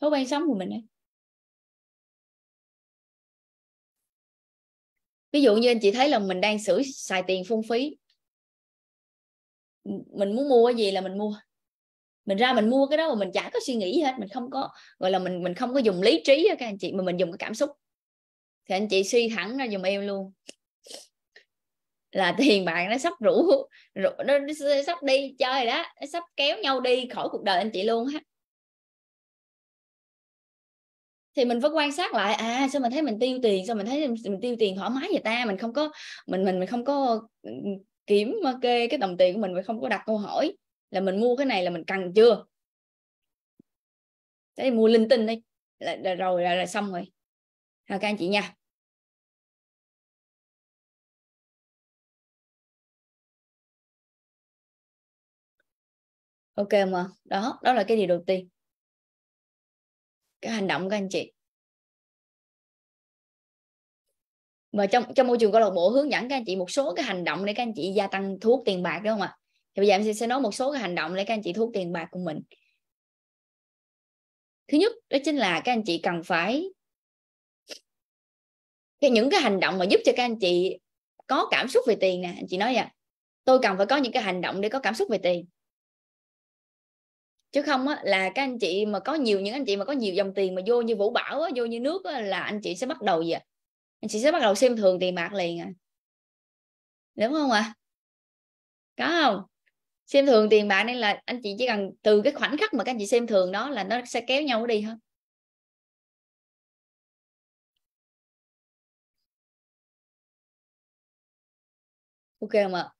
thói quen sống của mình ấy ví dụ như anh chị thấy là mình đang sử xài tiền phung phí mình muốn mua cái gì là mình mua mình ra mình mua cái đó mà mình chả có suy nghĩ gì hết mình không có gọi là mình mình không có dùng lý trí các anh chị mà mình dùng cái cảm xúc thì anh chị suy thẳng ra dùm em luôn là tiền bạc nó sắp rủ, rủ nó, sắp đi chơi đó nó sắp kéo nhau đi khỏi cuộc đời anh chị luôn á thì mình phải quan sát lại à sao mình thấy mình tiêu tiền sao mình thấy mình tiêu tiền thoải mái vậy ta mình không có mình mình mình không có ừ, kiểm ờ, kê cái đồng tiền của mình mình không có đặt câu hỏi là mình mua cái này là mình cần chưa thế mua linh tinh đi là, là rồi là, là xong rồi các anh chị nha ok mà đó đó là cái điều đầu tiên cái hành động của anh chị và trong trong môi trường câu lạc bộ hướng dẫn các anh chị một số cái hành động để các anh chị gia tăng thuốc tiền bạc đúng không ạ thì bây giờ em sẽ, sẽ nói một số cái hành động để các anh chị thuốc tiền bạc của mình thứ nhất đó chính là các anh chị cần phải cái những cái hành động mà giúp cho các anh chị có cảm xúc về tiền nè anh chị nói vậy tôi cần phải có những cái hành động để có cảm xúc về tiền chứ không á, là các anh chị mà có nhiều những anh chị mà có nhiều dòng tiền mà vô như vũ bảo á, vô như nước á, là anh chị sẽ bắt đầu gì ạ à? anh chị sẽ bắt đầu xem thường tiền bạc liền à đúng không ạ à? có không xem thường tiền bạc nên là anh chị chỉ cần từ cái khoảnh khắc mà các anh chị xem thường đó là nó sẽ kéo nhau đi thôi ok không ạ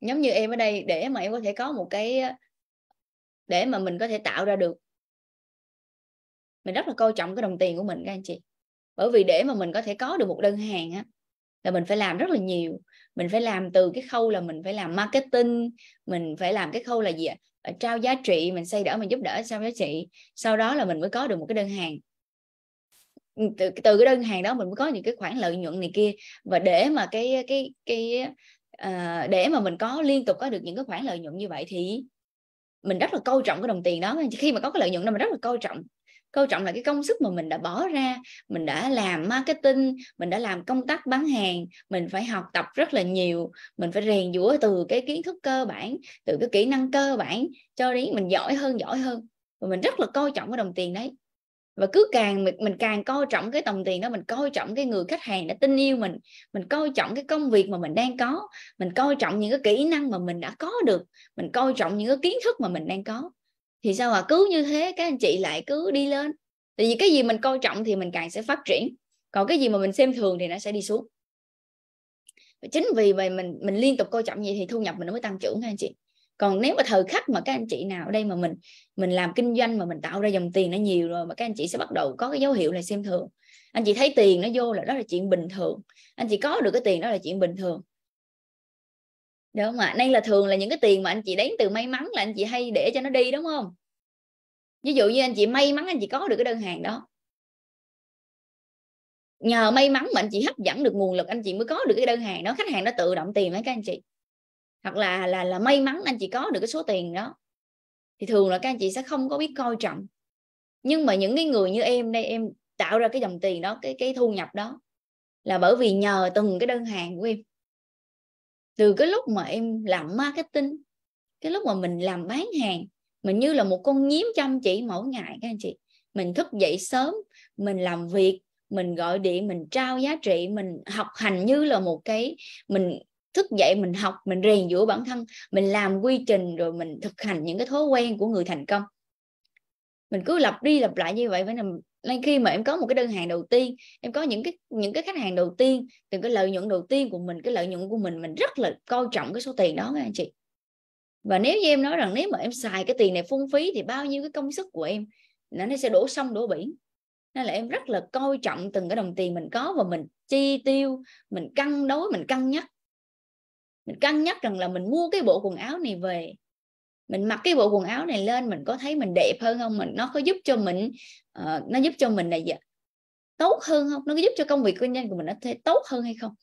giống như em ở đây để mà em có thể có một cái để mà mình có thể tạo ra được mình rất là coi trọng cái đồng tiền của mình các anh chị bởi vì để mà mình có thể có được một đơn hàng á là mình phải làm rất là nhiều mình phải làm từ cái khâu là mình phải làm marketing mình phải làm cái khâu là gì ạ ờ, trao giá trị mình xây đỡ mình giúp đỡ trao giá trị sau đó là mình mới có được một cái đơn hàng ừ, từ, từ cái đơn hàng đó mình mới có những cái khoản lợi nhuận này kia và để mà cái cái cái à, để mà mình có liên tục có được những cái khoản lợi nhuận như vậy thì mình rất là coi trọng cái đồng tiền đó khi mà có cái lợi nhuận đó mình rất là coi trọng coi trọng là cái công sức mà mình đã bỏ ra mình đã làm marketing mình đã làm công tác bán hàng mình phải học tập rất là nhiều mình phải rèn giũa từ cái kiến thức cơ bản từ cái kỹ năng cơ bản cho đến mình giỏi hơn giỏi hơn và mình rất là coi trọng cái đồng tiền đấy và cứ càng mình, mình càng coi trọng cái đồng tiền đó mình coi trọng cái người khách hàng đã tin yêu mình mình coi trọng cái công việc mà mình đang có mình coi trọng những cái kỹ năng mà mình đã có được mình coi trọng những cái kiến thức mà mình đang có thì sao mà cứ như thế các anh chị lại cứ đi lên tại vì cái gì mình coi trọng thì mình càng sẽ phát triển còn cái gì mà mình xem thường thì nó sẽ đi xuống chính vì vậy mình mình liên tục coi trọng gì thì thu nhập mình nó mới tăng trưởng các anh chị còn nếu mà thời khắc mà các anh chị nào ở đây mà mình mình làm kinh doanh mà mình tạo ra dòng tiền nó nhiều rồi mà các anh chị sẽ bắt đầu có cái dấu hiệu là xem thường anh chị thấy tiền nó vô là đó là chuyện bình thường anh chị có được cái tiền đó là chuyện bình thường đúng không ạ đây là thường là những cái tiền mà anh chị đến từ may mắn là anh chị hay để cho nó đi đúng không ví dụ như anh chị may mắn anh chị có được cái đơn hàng đó nhờ may mắn mà anh chị hấp dẫn được nguồn lực anh chị mới có được cái đơn hàng đó khách hàng nó tự động tìm đấy các anh chị hoặc là là là may mắn anh chị có được cái số tiền đó thì thường là các anh chị sẽ không có biết coi trọng nhưng mà những cái người như em đây em tạo ra cái dòng tiền đó cái cái thu nhập đó là bởi vì nhờ từng cái đơn hàng của em từ cái lúc mà em làm marketing cái lúc mà mình làm bán hàng mình như là một con nhím chăm chỉ mỗi ngày các anh chị mình thức dậy sớm mình làm việc mình gọi điện mình trao giá trị mình học hành như là một cái mình thức dậy mình học mình rèn giữa bản thân mình làm quy trình rồi mình thực hành những cái thói quen của người thành công mình cứ lặp đi lặp lại như vậy phải làm nên khi mà em có một cái đơn hàng đầu tiên em có những cái những cái khách hàng đầu tiên từ cái lợi nhuận đầu tiên của mình cái lợi nhuận của mình mình rất là coi trọng cái số tiền đó các anh chị và nếu như em nói rằng nếu mà em xài cái tiền này phung phí thì bao nhiêu cái công sức của em nó sẽ đổ sông đổ biển nên là em rất là coi trọng từng cái đồng tiền mình có và mình chi tiêu mình cân đối mình cân nhắc mình cân nhắc rằng là mình mua cái bộ quần áo này về mình mặc cái bộ quần áo này lên mình có thấy mình đẹp hơn không mình nó có giúp cho mình uh, nó giúp cho mình là gì tốt hơn không nó có giúp cho công việc kinh doanh của mình nó thấy tốt hơn hay không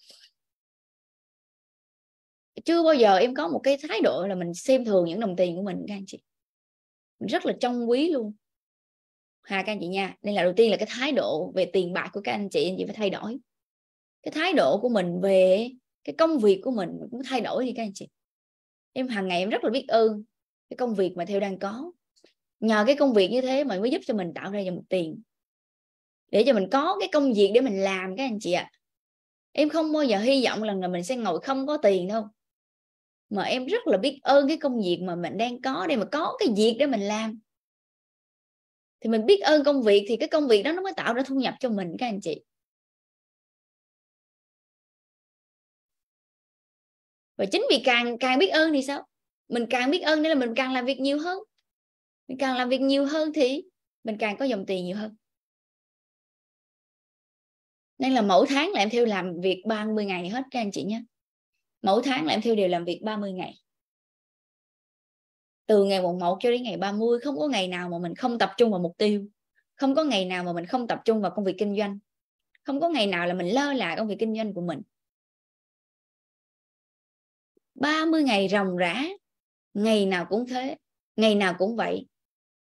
chưa bao giờ em có một cái thái độ là mình xem thường những đồng tiền của mình các anh chị mình rất là trân quý luôn hà các anh chị nha nên là đầu tiên là cái thái độ về tiền bạc của các anh chị anh chị phải thay đổi cái thái độ của mình về cái công việc của mình cũng thay đổi đi các anh chị em hàng ngày em rất là biết ơn cái công việc mà theo đang có nhờ cái công việc như thế mà mới giúp cho mình tạo ra dòng tiền để cho mình có cái công việc để mình làm các anh chị ạ à. em không bao giờ hy vọng lần là mình sẽ ngồi không có tiền đâu mà em rất là biết ơn cái công việc mà mình đang có để mà có cái việc để mình làm thì mình biết ơn công việc thì cái công việc đó nó mới tạo ra thu nhập cho mình các anh chị và chính vì càng càng biết ơn thì sao mình càng biết ơn nên là mình càng làm việc nhiều hơn mình càng làm việc nhiều hơn thì mình càng có dòng tiền nhiều hơn nên là mẫu tháng là em theo làm việc 30 ngày hết các anh chị nhé mẫu tháng là em theo đều làm việc 30 ngày từ ngày mùng 1 cho đến ngày 30 không có ngày nào mà mình không tập trung vào mục tiêu không có ngày nào mà mình không tập trung vào công việc kinh doanh không có ngày nào là mình lơ là công việc kinh doanh của mình 30 ngày ròng rã ngày nào cũng thế ngày nào cũng vậy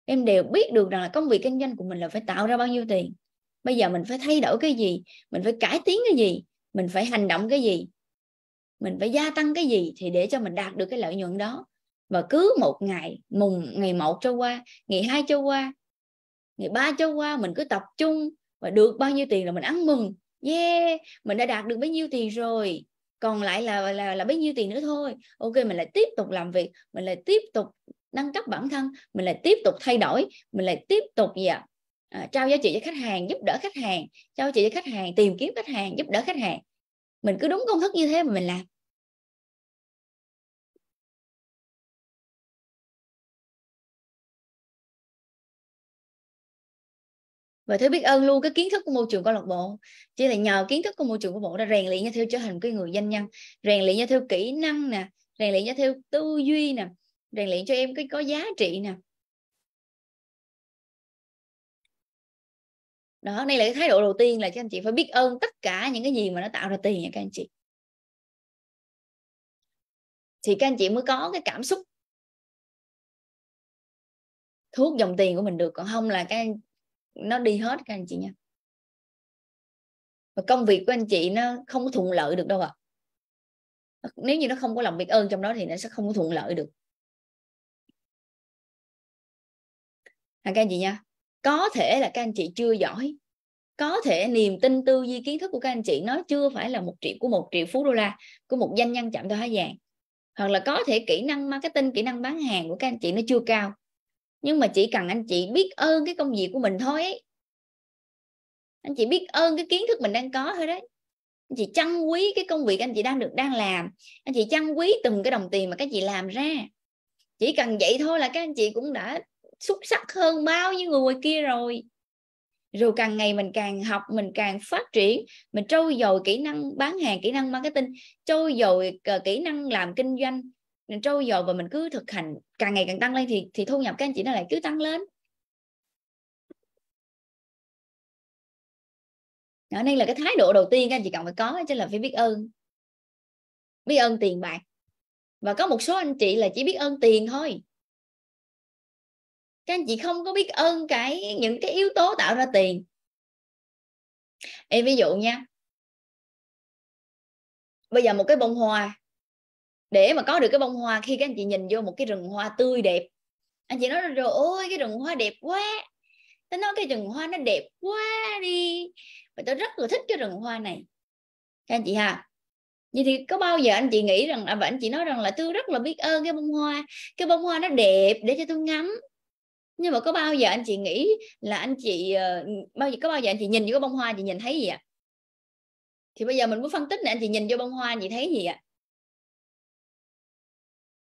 em đều biết được rằng là công việc kinh doanh của mình là phải tạo ra bao nhiêu tiền bây giờ mình phải thay đổi cái gì mình phải cải tiến cái gì mình phải hành động cái gì mình phải gia tăng cái gì thì để cho mình đạt được cái lợi nhuận đó và cứ một ngày mùng ngày một trôi qua ngày hai trôi qua ngày ba trôi qua mình cứ tập trung và được bao nhiêu tiền là mình ăn mừng yeah mình đã đạt được bấy nhiêu tiền rồi còn lại là là là bấy nhiêu tiền nữa thôi ok mình lại tiếp tục làm việc mình lại tiếp tục nâng cấp bản thân mình lại tiếp tục thay đổi mình lại tiếp tục gì ạ à, trao giá trị cho khách hàng giúp đỡ khách hàng trao giá trị cho khách hàng tìm kiếm khách hàng giúp đỡ khách hàng mình cứ đúng công thức như thế mà mình làm và thứ biết ơn luôn cái kiến thức của môi trường câu lạc bộ chỉ là nhờ kiến thức của môi trường câu lạc bộ đã rèn luyện cho theo trở thành cái người doanh nhân rèn luyện cho theo kỹ năng nè rèn luyện cho theo tư duy nè rèn luyện cho em cái có giá trị nè đó đây là cái thái độ đầu tiên là các anh chị phải biết ơn tất cả những cái gì mà nó tạo ra tiền nha các anh chị thì các anh chị mới có cái cảm xúc thuốc dòng tiền của mình được còn không là các anh nó đi hết các anh chị nha và công việc của anh chị nó không có thuận lợi được đâu ạ à. nếu như nó không có lòng biết ơn trong đó thì nó sẽ không có thuận lợi được à, các anh chị nha có thể là các anh chị chưa giỏi có thể niềm tin tư duy kiến thức của các anh chị nó chưa phải là một triệu của một triệu phú đô la của một doanh nhân chạm tới hóa vàng hoặc là có thể kỹ năng marketing kỹ năng bán hàng của các anh chị nó chưa cao nhưng mà chỉ cần anh chị biết ơn cái công việc của mình thôi ấy. anh chị biết ơn cái kiến thức mình đang có thôi đấy anh chị trân quý cái công việc anh chị đang được đang làm anh chị trân quý từng cái đồng tiền mà các chị làm ra chỉ cần vậy thôi là các anh chị cũng đã xuất sắc hơn bao nhiêu người ngoài kia rồi rồi càng ngày mình càng học mình càng phát triển mình trau dồi kỹ năng bán hàng kỹ năng marketing trau dồi ờ, kỹ năng làm kinh doanh mình trau dồi và mình cứ thực hành càng ngày càng tăng lên thì thì thu nhập các anh chị nó lại cứ tăng lên đó nên là cái thái độ đầu tiên các anh chị cần phải có chứ là phải biết ơn biết ơn tiền bạc và có một số anh chị là chỉ biết ơn tiền thôi các anh chị không có biết ơn cái những cái yếu tố tạo ra tiền Ê, ví dụ nha bây giờ một cái bông hoa để mà có được cái bông hoa khi các anh chị nhìn vô một cái rừng hoa tươi đẹp anh chị nói rồi ôi cái rừng hoa đẹp quá tớ nói cái rừng hoa nó đẹp quá đi và tớ rất là thích cái rừng hoa này các anh chị ha vậy thì có bao giờ anh chị nghĩ rằng và anh chị nói rằng là tôi rất là biết ơn cái bông hoa cái bông hoa nó đẹp để cho tôi ngắm nhưng mà có bao giờ anh chị nghĩ là anh chị bao giờ có bao giờ anh chị nhìn vô cái bông hoa chị nhìn thấy gì ạ thì bây giờ mình muốn phân tích là anh chị nhìn vô bông hoa chị thấy gì ạ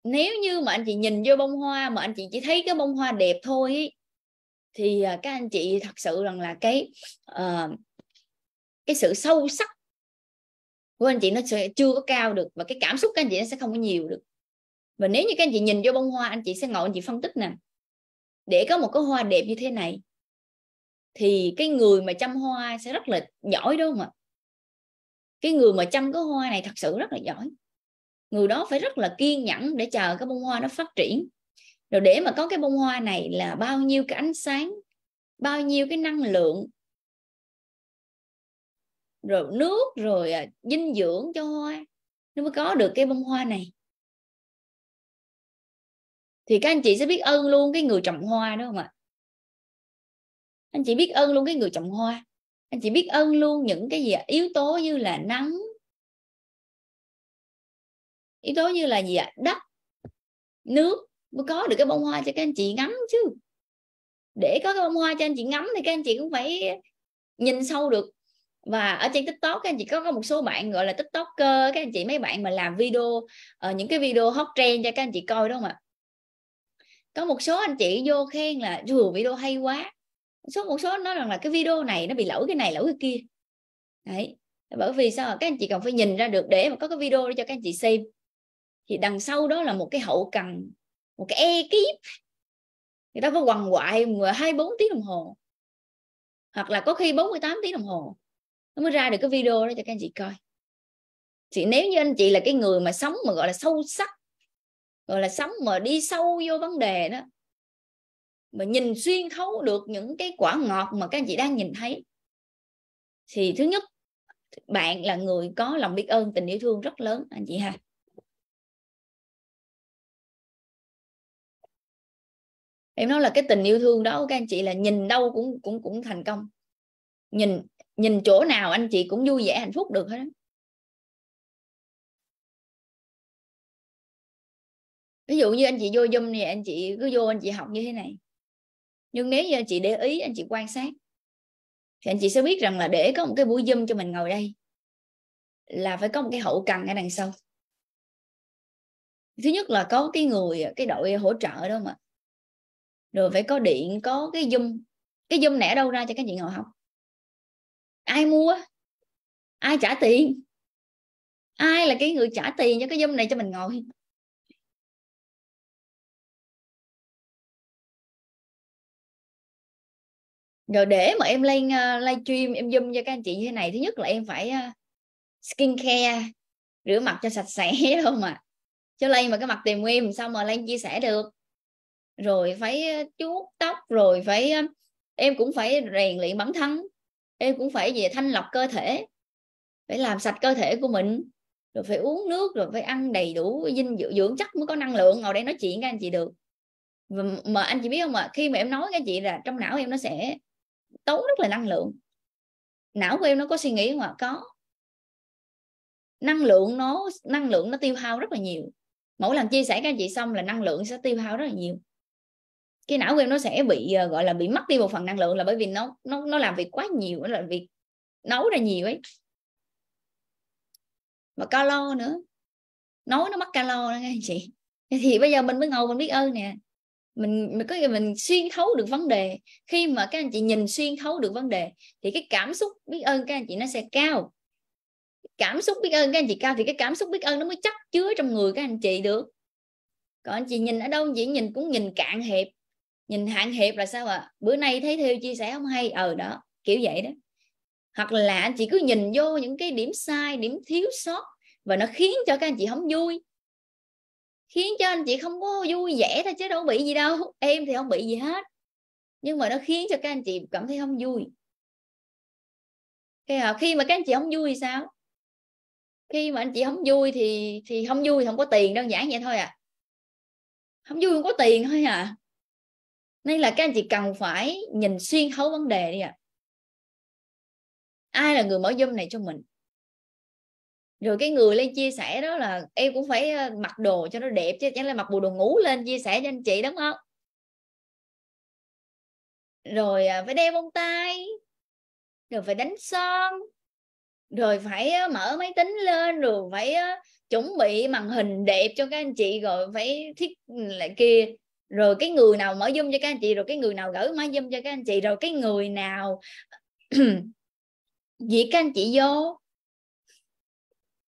nếu như mà anh chị nhìn vô bông hoa mà anh chị chỉ thấy cái bông hoa đẹp thôi ấy, thì à, các anh chị thật sự rằng là cái uh, cái sự sâu sắc của anh chị nó sẽ chưa có cao được và cái cảm xúc các anh chị nó sẽ không có nhiều được và nếu như các anh chị nhìn vô bông hoa anh chị sẽ ngồi anh chị phân tích nè để có một cái hoa đẹp như thế này thì cái người mà chăm hoa sẽ rất là giỏi đúng không ạ cái người mà chăm cái hoa này thật sự rất là giỏi người đó phải rất là kiên nhẫn để chờ cái bông hoa nó phát triển rồi để mà có cái bông hoa này là bao nhiêu cái ánh sáng bao nhiêu cái năng lượng rồi nước rồi à, dinh dưỡng cho hoa nó mới có được cái bông hoa này thì các anh chị sẽ biết ơn luôn cái người trồng hoa đúng không ạ anh chị biết ơn luôn cái người trồng hoa anh chị biết ơn luôn những cái gì yếu tố như là nắng yếu tố như là gì ạ đất nước mới có được cái bông hoa cho các anh chị ngắm chứ để có cái bông hoa cho anh chị ngắm thì các anh chị cũng phải nhìn sâu được và ở trên tiktok các anh chị có, có một số bạn gọi là tiktoker các anh chị mấy bạn mà làm video ở ờ, những cái video hot trend cho các anh chị coi đúng không ạ có một số anh chị vô khen là dù video hay quá số một số nói rằng là cái video này nó bị lỗi cái này lỗi cái kia đấy bởi vì sao các anh chị còn phải nhìn ra được để mà có cái video để cho các anh chị xem thì đằng sau đó là một cái hậu cần một cái ekip người ta phải quằn quại 24 tiếng đồng hồ hoặc là có khi 48 tiếng đồng hồ nó mới ra được cái video đó cho các anh chị coi thì nếu như anh chị là cái người mà sống mà gọi là sâu sắc gọi là sống mà đi sâu vô vấn đề đó mà nhìn xuyên thấu được những cái quả ngọt mà các anh chị đang nhìn thấy thì thứ nhất bạn là người có lòng biết ơn tình yêu thương rất lớn anh chị ha em nói là cái tình yêu thương đó các anh chị là nhìn đâu cũng cũng cũng thành công nhìn nhìn chỗ nào anh chị cũng vui vẻ hạnh phúc được hết ví dụ như anh chị vô zoom thì anh chị cứ vô anh chị học như thế này nhưng nếu như anh chị để ý anh chị quan sát thì anh chị sẽ biết rằng là để có một cái buổi zoom cho mình ngồi đây là phải có một cái hậu cần ở đằng sau thứ nhất là có cái người cái đội hỗ trợ đó mà rồi phải có điện có cái zoom cái zoom nẻ đâu ra cho các chị ngồi học ai mua ai trả tiền ai là cái người trả tiền cho cái zoom này cho mình ngồi rồi để mà em lên uh, ờ, live stream em zoom cho các anh chị như thế này thứ nhất là em phải ờ, skin care rửa mặt cho sạch sẽ đúng không mà cho lên mà cái mặt tìm nguyên sao mà lên chia sẻ được rồi phải ờ, chuốt tóc rồi phải ờ, em cũng phải rèn luyện bản thân em cũng phải về thanh lọc cơ thể phải làm sạch cơ thể của mình rồi phải uống nước rồi phải ăn đầy đủ dinh dưỡng, dưỡng chất mới có năng lượng ngồi đây nói chuyện với anh chị được và mà anh chị biết không ạ à, khi mà em nói với chị là trong não em nó sẽ tốn rất là năng lượng não của em nó có suy nghĩ không ạ à? có năng lượng nó năng lượng nó tiêu hao rất là nhiều mỗi lần chia sẻ các anh chị xong là năng lượng sẽ tiêu hao rất là nhiều cái não của em nó sẽ bị uh, gọi là bị mất đi một phần năng lượng là bởi vì nó nó nó làm việc quá nhiều nó làm việc nấu ra nhiều ấy mà calo nữa nấu nó mất calo nữa nghe chị thì bây giờ mình mới ngồi mình biết ơn nè mình mình có mình xuyên thấu được vấn đề khi mà các anh chị nhìn xuyên thấu được vấn đề thì cái cảm xúc biết ơn các anh chị nó sẽ cao cảm xúc biết ơn các anh chị cao thì cái cảm xúc biết ơn nó mới chắc chứa trong người các anh chị được còn anh chị nhìn ở đâu chị nhìn cũng nhìn cạn hẹp nhìn hạn hiệp là sao ạ à? bữa nay thấy theo chia sẻ không hay ờ đó kiểu vậy đó hoặc là anh chị cứ nhìn vô những cái điểm sai điểm thiếu sót và nó khiến cho các anh chị không vui khiến cho anh chị không có vui vẻ thôi chứ đâu bị gì đâu em thì không bị gì hết nhưng mà nó khiến cho các anh chị cảm thấy không vui ờ, khi mà các anh chị không vui thì sao khi mà anh chị không vui thì thì không vui không có tiền đơn giản vậy thôi à không vui không có tiền thôi à nên là các anh chị cần phải nhìn xuyên thấu vấn đề đi ạ à. ai là người mở dâm này cho mình rồi cái người lên chia sẻ đó là em cũng phải ờ, mặc đồ cho nó đẹp chứ chẳng lẽ mặc bộ đồ ngủ lên chia sẻ cho anh chị đúng không rồi à, phải đeo bông tai rồi phải đánh son rồi phải mở máy tính lên rồi phải chuẩn bị màn hình đẹp cho các anh chị rồi phải thiết ừ, lại kia rồi cái người nào mở zoom cho các anh chị rồi cái người nào gửi mở zoom cho các anh chị rồi cái người nào dĩ các anh chị vô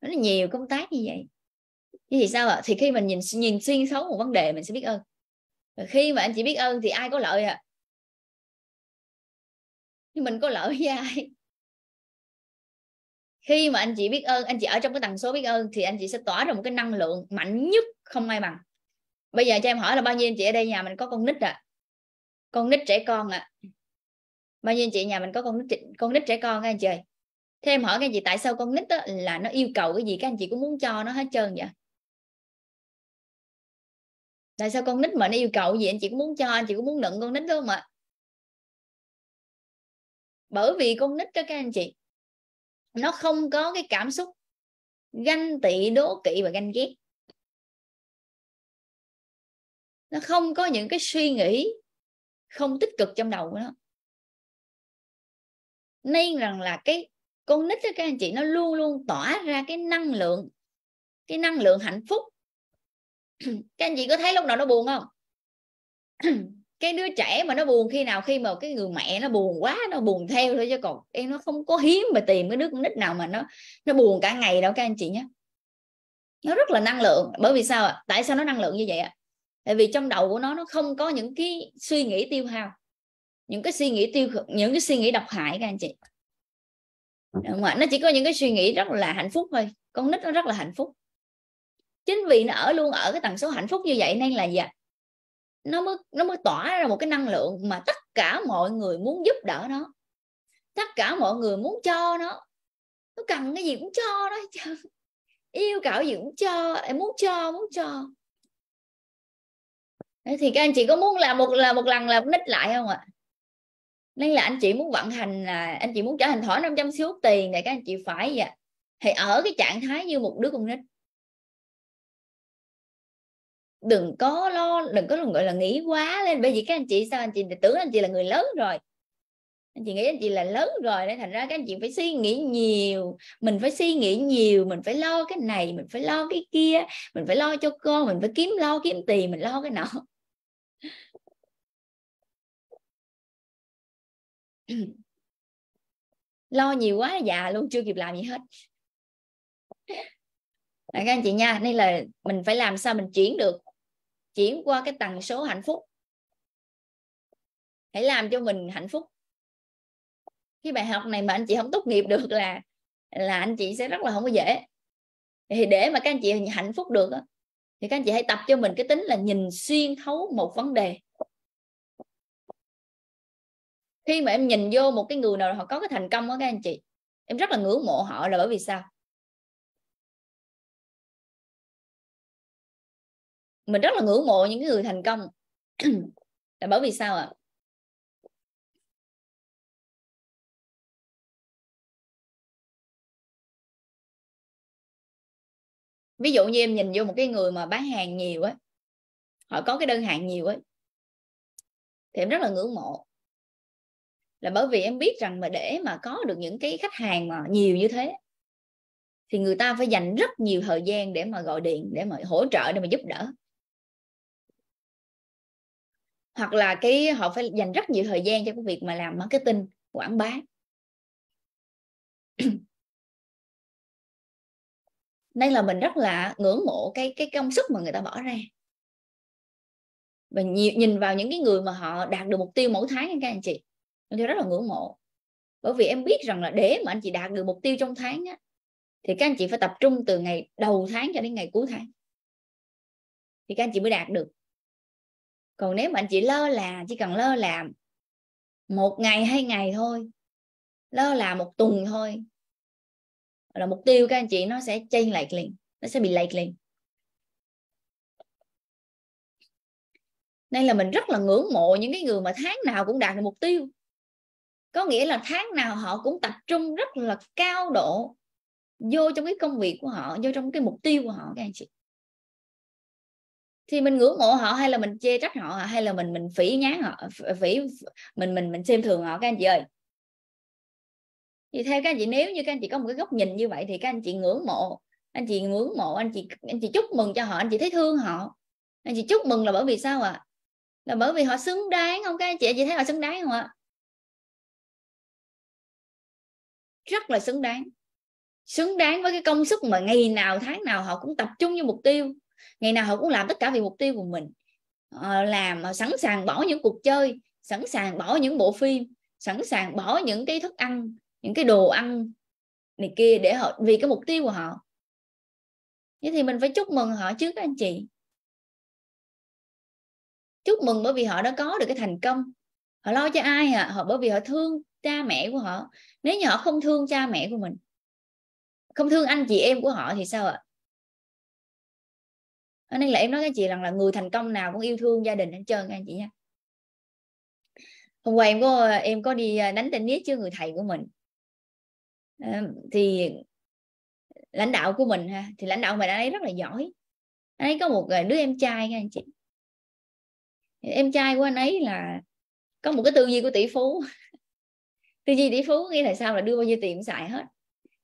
nó nhiều công tác như vậy như thì sao ạ thì khi mình nhìn nhìn xuyên thấu một vấn đề mình sẽ biết ơn rồi khi mà anh chị biết ơn thì ai có lợi ạ à? nhưng mình có lợi với ai khi mà anh chị biết ơn anh chị ở trong cái tần số biết ơn thì anh chị sẽ tỏa ra một cái năng lượng mạnh nhất không ai bằng bây giờ cho em hỏi là bao nhiêu anh chị ở đây nhà mình có con nít à? con nít trẻ con à? bao nhiêu anh chị nhà mình có con nít con nít trẻ con các anh chị thế em hỏi các anh chị tại sao con nít đó là nó yêu cầu cái gì các anh chị cũng muốn cho nó hết trơn vậy tại sao con nít mà nó yêu cầu gì anh chị cũng muốn cho anh chị cũng muốn nựng con nít đúng không ạ bởi vì con nít đó các anh chị nó không có cái cảm xúc ganh tị đố kỵ và ganh ghét nó không có những cái suy nghĩ không tích cực trong đầu của nó nên rằng là cái con nít đó các anh chị nó luôn luôn tỏa ra cái năng lượng cái năng lượng hạnh phúc các anh chị có thấy lúc nào nó buồn không cái đứa trẻ mà nó buồn khi nào khi mà cái người mẹ nó buồn quá nó buồn theo thôi chứ còn em nó không có hiếm mà tìm cái đứa con nít nào mà nó nó buồn cả ngày đâu các anh chị nhé nó rất là năng lượng bởi vì sao ạ tại sao nó năng lượng như vậy ạ tại vì trong đầu của nó nó không có những cái suy nghĩ tiêu hao những cái suy nghĩ tiêu những cái suy nghĩ độc hại các anh chị Đúng ờ, rồi. nó chỉ có những cái suy nghĩ rất là hạnh phúc thôi con nít nó rất là hạnh phúc chính vì nó ở luôn ở cái tần số hạnh phúc như vậy nên là gì dạ, nó mới nó mới tỏa ra một cái năng lượng mà tất cả mọi người muốn giúp đỡ nó tất cả mọi người muốn cho nó nó cần cái gì cũng cho nó yêu cầu gì cũng cho em muốn cho muốn cho thì các anh chị có muốn làm một là một lần là nít lại không ạ nên là anh chị muốn vận hành là anh chị muốn trở thành thỏ 500 xíu tiền thì các anh chị phải vậy thì ở cái trạng thái như một đứa con nít đừng có lo đừng có gọi là nghĩ quá lên bởi vì các anh chị sao anh chị tưởng anh chị là người lớn rồi anh chị nghĩ anh chị là lớn rồi nên thành ra các anh chị phải suy nghĩ nhiều mình phải suy nghĩ nhiều mình phải lo cái này mình phải lo cái kia mình phải lo cho con mình phải kiếm lo kiếm tiền mình lo cái nọ lo nhiều quá già dạ, luôn chưa kịp làm gì hết Đấy, các anh chị nha nên là mình phải làm sao mình chuyển được chuyển qua cái tần số hạnh phúc hãy làm cho mình hạnh phúc cái bài học này mà anh chị không tốt nghiệp được là là anh chị sẽ rất là không có dễ thì để mà các anh chị hạnh phúc được thì các anh chị hãy tập cho mình cái tính là nhìn xuyên thấu một vấn đề khi mà em nhìn vô một cái người nào họ có cái thành công đó các anh chị em rất là ngưỡng mộ họ là bởi vì sao mình rất là ngưỡng mộ những cái người thành công là bởi vì sao ạ à? ví dụ như em nhìn vô một cái người mà bán hàng nhiều á họ có cái đơn hàng nhiều ấy thì em rất là ngưỡng mộ là bởi vì em biết rằng mà để mà có được những cái khách hàng mà nhiều như thế thì người ta phải dành rất nhiều thời gian để mà gọi điện để mà hỗ trợ để mà giúp đỡ hoặc là cái họ phải dành rất nhiều thời gian cho cái việc mà làm marketing quảng bá nên là mình rất là ngưỡng mộ cái cái công sức mà người ta bỏ ra và nhìn vào những cái người mà họ đạt được mục tiêu mỗi tháng các anh chị anh chị rất là ngưỡng mộ bởi vì em biết rằng là để mà anh chị đạt được mục tiêu trong tháng á, thì các anh chị phải tập trung từ ngày đầu tháng cho đến ngày cuối tháng thì các anh chị mới đạt được còn nếu mà anh chị lơ là chỉ cần lơ làm một ngày hai ngày thôi lơ là một tuần thôi là mục tiêu các anh chị nó sẽ chênh lệch liền nó sẽ bị lệch liền nên là mình rất là ngưỡng mộ những cái người mà tháng nào cũng đạt được mục tiêu có nghĩa là tháng nào họ cũng tập trung rất là cao độ vô trong cái công việc của họ vô trong cái mục tiêu của họ các anh chị thì mình ngưỡng mộ họ hay là mình chê trách họ hay là mình mình phỉ nhán họ phỉ mình mình mình xem thường họ các anh chị ơi thì theo các anh chị nếu như các anh chị có một cái góc nhìn như vậy thì các anh chị ngưỡng mộ anh chị ngưỡng mộ anh chị anh chị chúc mừng cho họ anh chị thấy thương họ anh chị chúc mừng là bởi vì sao ạ à? là bởi vì họ xứng đáng không các anh chị anh chị thấy họ xứng đáng không ạ à? rất là xứng đáng xứng đáng với cái công sức mà ngày nào tháng nào họ cũng tập trung vô mục tiêu ngày nào họ cũng làm tất cả vì mục tiêu của mình họ ờ, làm họ ờ, sẵn sàng bỏ những cuộc chơi sẵn sàng bỏ những bộ phim sẵn sàng bỏ những cái thức ăn những cái đồ ăn này kia để họ vì cái mục tiêu của họ vậy thì mình phải chúc mừng họ chứ các anh chị chúc mừng bởi vì họ đã có được cái thành công họ lo cho ai hả à? họ bởi vì họ thương cha mẹ của họ nếu như họ không thương cha mẹ của mình không thương anh chị em của họ thì sao ạ à? nên là em nói các chị rằng là người thành công nào cũng yêu thương gia đình hết trơn anh chị nha hôm qua em có em có đi à, đánh tennis chứ người thầy của mình ờ, thì lãnh đạo của mình ha thì lãnh đạo mình anh ấy rất là giỏi anh ấy có một à, đứa em trai nha anh chị em trai của anh ấy là có một cái tư duy của tỷ phú tư duy tỷ phú nghĩa là sao là đưa bao nhiêu tiền cũng xài hết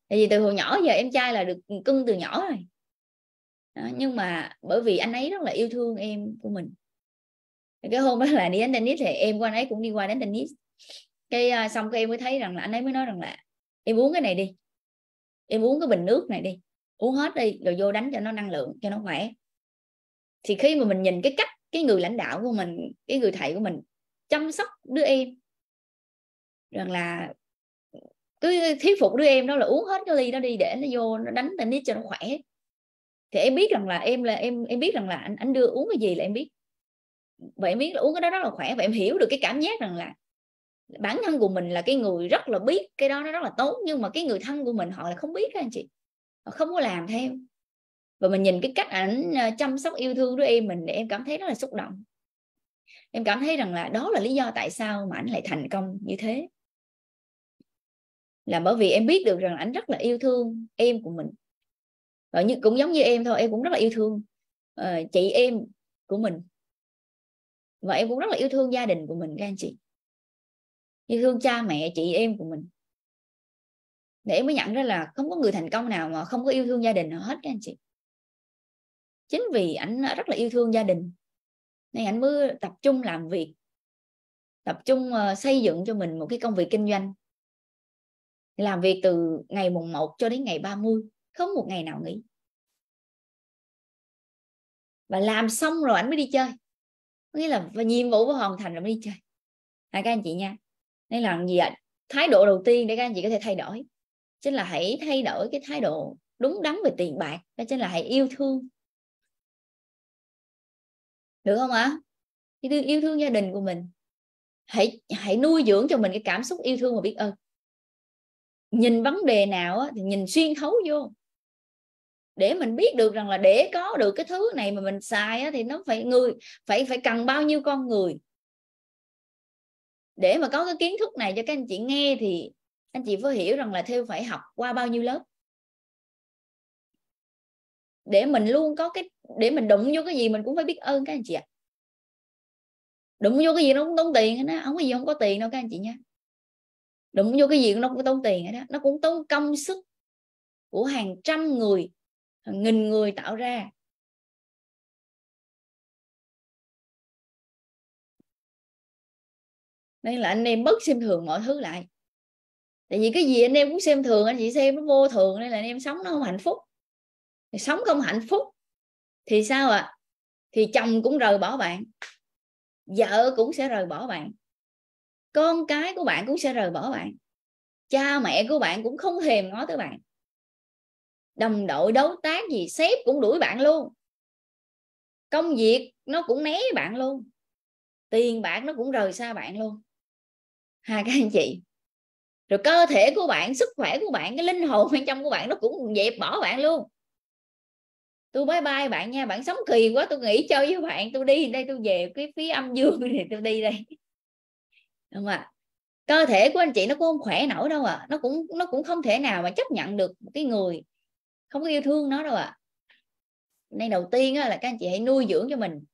tại vì từ hồi nhỏ giờ em trai là được cưng từ nhỏ rồi đó, nhưng mà bởi vì anh ấy rất là yêu thương em của mình cái hôm đó là đi đánh tennis thì em của anh ấy cũng đi qua đánh tennis cái à, xong cái em mới thấy rằng là anh ấy mới nói rằng là em uống cái này đi em uống cái bình nước này đi uống hết đi rồi vô đánh cho nó năng lượng cho nó khỏe thì khi mà mình nhìn cái cách cái người lãnh đạo của mình cái người thầy của mình chăm sóc đứa em rằng là cứ thuyết phục đứa em đó là uống hết cái ly đó đi để nó vô nó đánh tennis cho nó khỏe thì em biết rằng là em là em em biết rằng là anh anh đưa uống cái gì là em biết vậy em biết là uống cái đó rất là khỏe và em hiểu được cái cảm giác rằng là bản thân của mình là cái người rất là biết cái đó nó rất là tốt nhưng mà cái người thân của mình họ là không biết đó anh chị họ không có làm theo và mình nhìn cái cách ảnh ờ, chăm sóc yêu thương đứa em mình để em cảm thấy rất là xúc động em cảm thấy rằng là đó là lý do tại sao mà ảnh lại thành công như thế là bởi vì em biết được rằng ảnh rất là yêu thương em của mình và như cũng giống như em thôi em cũng rất là yêu thương uh, chị em của mình và em cũng rất là yêu thương gia đình của mình các anh chị yêu thương cha mẹ chị em của mình để em mới nhận ra là không có người thành công nào mà không có yêu thương gia đình nào hết các anh chị chính vì ảnh rất là yêu thương gia đình nên ảnh mới tập trung làm việc tập trung ờ, xây dựng cho mình một cái công việc kinh doanh làm việc từ ngày mùng 1 cho đến ngày 30 không một ngày nào nghỉ và làm xong rồi ảnh mới đi chơi nghĩa là và nhiệm vụ của hoàn thành rồi mới đi chơi à, các anh chị nha đây là gì ạ thái độ đầu tiên để các anh chị có thể thay đổi chính là hãy thay đổi cái thái độ đúng đắn về tiền bạc đó chính là hãy yêu thương được không ạ yêu thương gia đình của mình hãy hãy nuôi dưỡng cho mình cái cảm xúc yêu thương và biết ơn nhìn vấn đề nào á, thì nhìn xuyên thấu vô để mình biết được rằng là để có được cái thứ này mà mình xài thì nó phải người phải phải cần bao nhiêu con người để mà có cái kiến thức này cho các anh chị nghe thì anh chị phải hiểu rằng là theo phải học qua bao nhiêu lớp để mình luôn có cái để mình đụng vô cái gì mình cũng phải biết ơn các anh chị ạ à. đụng vô cái gì nó cũng tốn tiền hết á không có gì không có tiền đâu các anh chị nha đụng vô cái gì nó cũng tốn tiền đó nó cũng tốn công sức của hàng trăm người hàng nghìn người tạo ra nên là anh em bất xem thường mọi thứ lại tại vì cái gì anh em cũng xem thường anh chị xem nó vô thường nên là anh em sống nó không hạnh phúc thì sống không hạnh phúc thì sao ạ à? thì chồng cũng rời bỏ bạn vợ cũng sẽ rời bỏ bạn con cái của bạn cũng sẽ rời bỏ bạn cha mẹ của bạn cũng không thèm ngó tới bạn đồng đội đấu tác gì sếp cũng đuổi bạn luôn công việc nó cũng né bạn luôn tiền bạc nó cũng rời xa bạn luôn ha các anh chị rồi cơ thể của bạn sức khỏe của bạn cái linh hồn bên trong của bạn nó cũng dẹp bỏ bạn luôn tôi bye bye bạn nha bạn sống kỳ quá tôi nghĩ chơi với bạn tôi đi đây tôi về cái phía âm dương này tôi đi đây đúng không ạ cơ thể của anh chị nó cũng không khỏe nổi đâu à nó cũng nó cũng không thể nào mà chấp nhận được một cái người không có yêu thương nó đâu à nên đầu tiên là các anh chị hãy nuôi dưỡng cho mình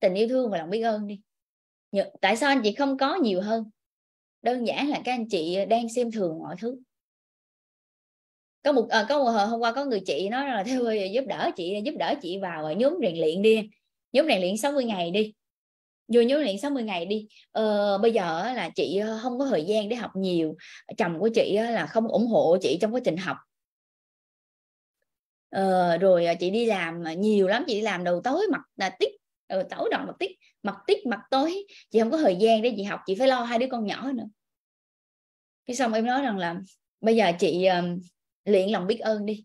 tình yêu thương và lòng biết ơn đi tại sao anh chị không có nhiều hơn đơn giản là các anh chị đang xem thường mọi thứ có một à, có một hôm qua có người chị nói là theo ơi giúp đỡ chị giúp đỡ chị vào ờ, nhóm rèn luyện đi nhóm rèn luyện 60 ngày đi vô nhóm luyện 60 ngày đi ờ, bây giờ là chị ờ, không có thời gian để học nhiều chồng của chị là không ủng hộ chị trong quá trình học ờ, rồi ờ, chị đi làm ờ, nhiều lắm chị đi làm đầu tối mặt là tiếp ừ, tối đoạn mặt tiếp mặt tiếp mặt tối chị không có thời gian để chị học chị phải lo hai đứa con nhỏ nữa cái xong em nói rằng là bây giờ chị uh, luyện lòng biết ơn đi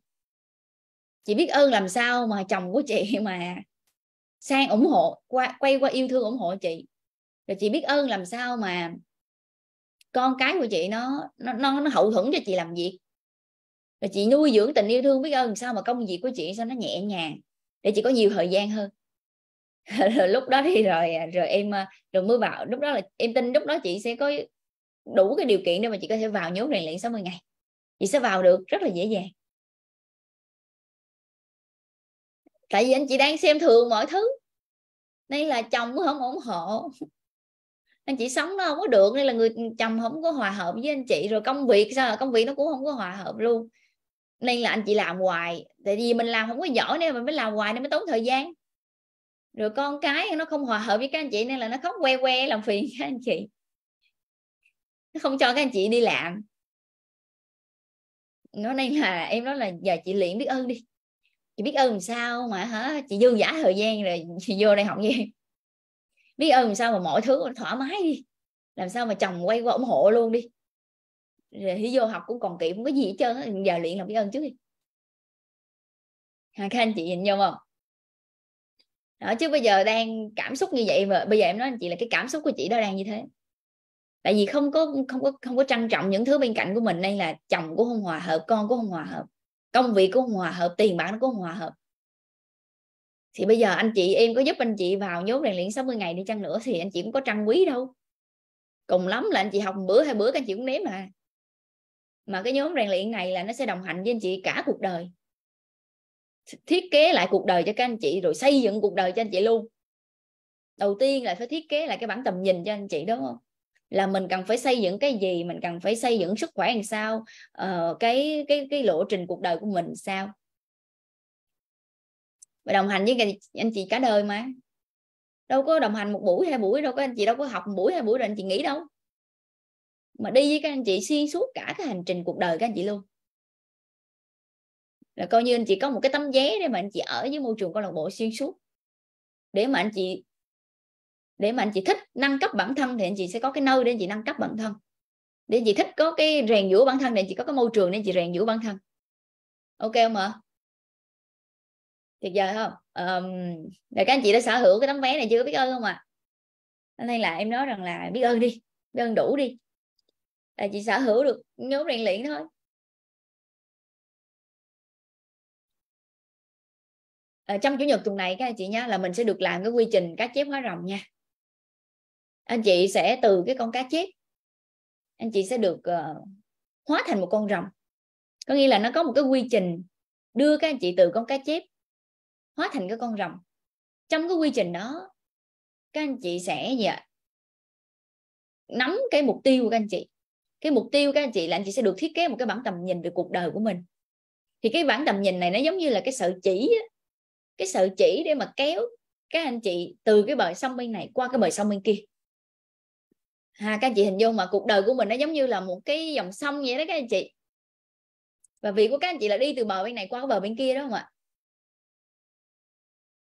chị biết ơn làm sao mà chồng của chị mà sang ủng hộ qua quay qua yêu thương ủng hộ chị rồi chị biết ơn làm sao mà con cái của chị nó nó nó, nó hậu thuẫn cho chị làm việc rồi chị nuôi dưỡng tình yêu thương biết ơn làm sao mà công việc của chị sao nó nhẹ nhàng để chị có nhiều thời gian hơn rồi lúc đó thì rồi rồi em ờ, rồi mới vào lúc đó là em tin lúc đó chị sẽ có đủ cái điều kiện để mà chị có thể vào nhóm rèn luyện 60 ngày chị sẽ vào được rất là dễ dàng tại vì anh chị đang xem thường mọi thứ đây là chồng cũng không ủng hộ anh chị sống nó không có được nên là người chồng không có hòa hợp với anh chị rồi công việc sao là công việc nó cũng không có hòa hợp luôn nên là anh chị làm hoài tại vì mình làm không có giỏi nên mình mới làm hoài nên mới tốn thời gian rồi con cái nó không hòa hợp với các anh chị nên là nó khóc que que làm phiền các anh chị nó không cho các anh chị đi làm nó nên là em nói là giờ chị luyện biết ơn đi chị biết ơn sao mà hả chị dư giả thời gian rồi chị vô đây học gì biết ơn sao mà mọi thứ thoải mái đi làm sao mà chồng quay qua ủng hộ luôn đi rồi thì vô học cũng còn kịp không có gì hết trơn giờ luyện làm biết ơn trước đi hà khanh chị nhìn vô không đó chứ bây giờ đang cảm xúc như vậy mà bây giờ em nói anh chị là cái cảm xúc của chị đó đang như thế tại vì không có không có không có trân trọng những thứ bên cạnh của mình đây là chồng cũng không hòa hợp con cũng không hòa hợp công việc cũng hòa hợp tiền bạc nó cũng hòa hợp thì bây giờ anh chị em có giúp anh chị vào nhóm rèn luyện 60 ngày đi chăng nữa thì anh chị cũng có trăng quý đâu cùng lắm là anh chị học một bữa hai bữa các anh chị cũng nếm mà mà cái nhóm rèn luyện này là nó sẽ đồng hành với anh chị cả cuộc đời thiết kế lại cuộc đời cho các anh chị rồi xây dựng cuộc đời cho anh chị luôn đầu tiên là phải thiết kế lại cái bản tầm nhìn cho anh chị đúng không là mình cần phải xây dựng cái gì mình cần phải xây dựng sức khỏe làm sao ờ, cái cái cái lộ trình cuộc đời của mình sao và đồng hành với anh chị cả đời mà đâu có đồng hành một buổi hai buổi đâu có anh chị đâu có học một buổi hai buổi rồi anh chị nghỉ đâu mà đi với các anh chị xuyên suốt cả cái hành trình cuộc đời các anh chị luôn là coi như anh chị có một cái tấm vé để mà anh chị ở với môi trường câu lạc bộ xuyên suốt để mà anh chị để mà anh chị thích nâng cấp bản thân thì anh chị sẽ có cái nơi để anh chị nâng cấp bản thân để anh chị thích có cái rèn giũa bản thân để anh chị có cái môi trường để anh chị rèn giũa bản thân ok không ạ tuyệt vời không um, rồi các anh chị đã sở hữu cái tấm vé này chưa biết ơn không ạ à? nên là em nói rằng là biết ơn đi biết ơn đủ đi là chị sở hữu được nhóm rèn luyện thôi à, trong chủ nhật tuần này các anh chị nhé là mình sẽ được làm cái quy trình cá chép hóa rồng nha anh chị sẽ từ cái con cá chép anh chị sẽ được uh, hóa thành một con rồng có nghĩa là nó có một cái quy trình đưa các anh chị từ con cá chép hóa thành cái con rồng trong cái quy trình đó các anh chị sẽ gì nắm cái mục tiêu của các anh chị cái mục tiêu các anh chị là anh chị sẽ được thiết kế một cái bản tầm nhìn về cuộc đời của mình thì cái bản tầm nhìn này nó giống như là cái sợi chỉ cái sợi chỉ để mà kéo các anh chị từ cái bờ sông bên này qua cái bờ sông bên kia à các anh chị hình dung mà cuộc đời của mình nó giống như là một cái dòng sông vậy đó các anh chị và việc của các anh chị là đi từ bờ bên này qua bờ bên kia đó không ạ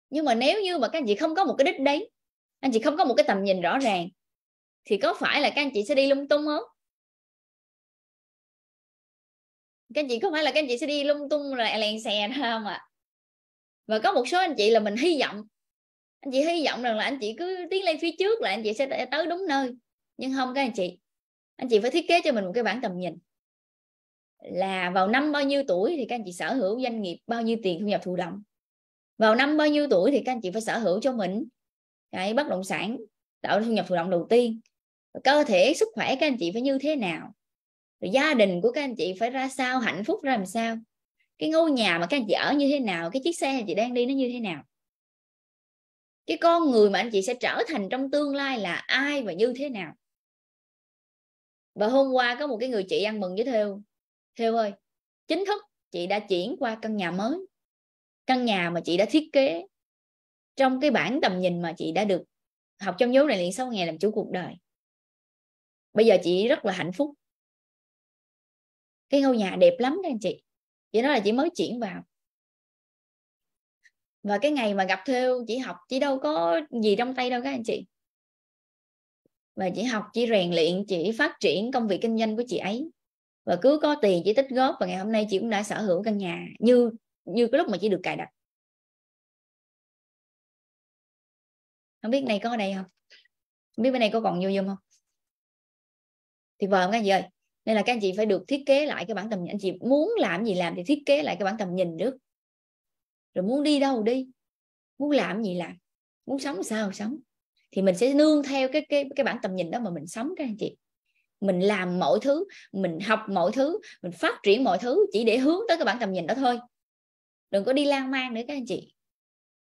nhưng mà nếu như mà các anh chị không có một cái đích đấy anh chị không có một cái tầm nhìn rõ ràng thì có phải là các anh chị sẽ đi lung tung không các anh chị có phải là các anh chị sẽ đi lung tung là lèn xèn ra không ạ và có một số anh chị là mình hy vọng anh chị hy vọng rằng là anh chị cứ tiến lên phía trước là anh chị sẽ tới đúng nơi nhưng không các anh chị anh chị phải thiết kế cho mình một cái bản tầm nhìn là vào năm bao nhiêu tuổi thì các anh chị sở hữu doanh nghiệp bao nhiêu tiền thu nhập thụ động vào năm bao nhiêu tuổi thì các anh chị phải sở hữu cho mình cái bất động sản tạo thu nhập thụ động đầu tiên cơ thể sức khỏe các anh chị phải như thế nào rồi gia đình của các anh chị phải ra sao hạnh phúc ra làm sao cái ngôi nhà mà các anh chị ở như thế nào cái chiếc xe anh chị đang đi nó như thế nào cái con người mà anh chị sẽ trở thành trong tương lai là ai và như thế nào và hôm qua có một cái người chị ăn mừng với theo theo ơi chính thức chị đã chuyển qua căn nhà mới căn nhà mà chị đã thiết kế trong cái bản tầm nhìn mà chị đã được học trong dấu này liền sau ngày làm chủ cuộc đời bây giờ chị rất là hạnh phúc cái ngôi nhà đẹp lắm đó anh chị vậy đó là chị mới chuyển vào và cái ngày mà gặp theo chị học chị đâu có gì trong tay đâu các anh chị và chị học chị rèn luyện chị phát triển công việc kinh doanh của chị ấy và cứ có tiền chị tích góp và ngày hôm nay chị cũng đã sở hữu căn nhà như như cái lúc mà chị được cài đặt không biết này có ở đây không không biết bên này có còn vô zoom không thì vời không các anh chị ơi nên là các anh chị phải được thiết kế lại cái bản tầm nhìn anh chị muốn làm gì làm thì thiết kế lại cái bản tầm nhìn trước rồi muốn đi đâu đi muốn làm gì làm muốn sống sao sống thì mình sẽ nương theo cái cái cái bản tầm nhìn đó mà mình sống các anh chị mình làm mọi thứ mình học mọi thứ mình phát triển mọi thứ chỉ để hướng tới cái bản tầm nhìn đó thôi đừng có đi lang mang nữa các anh chị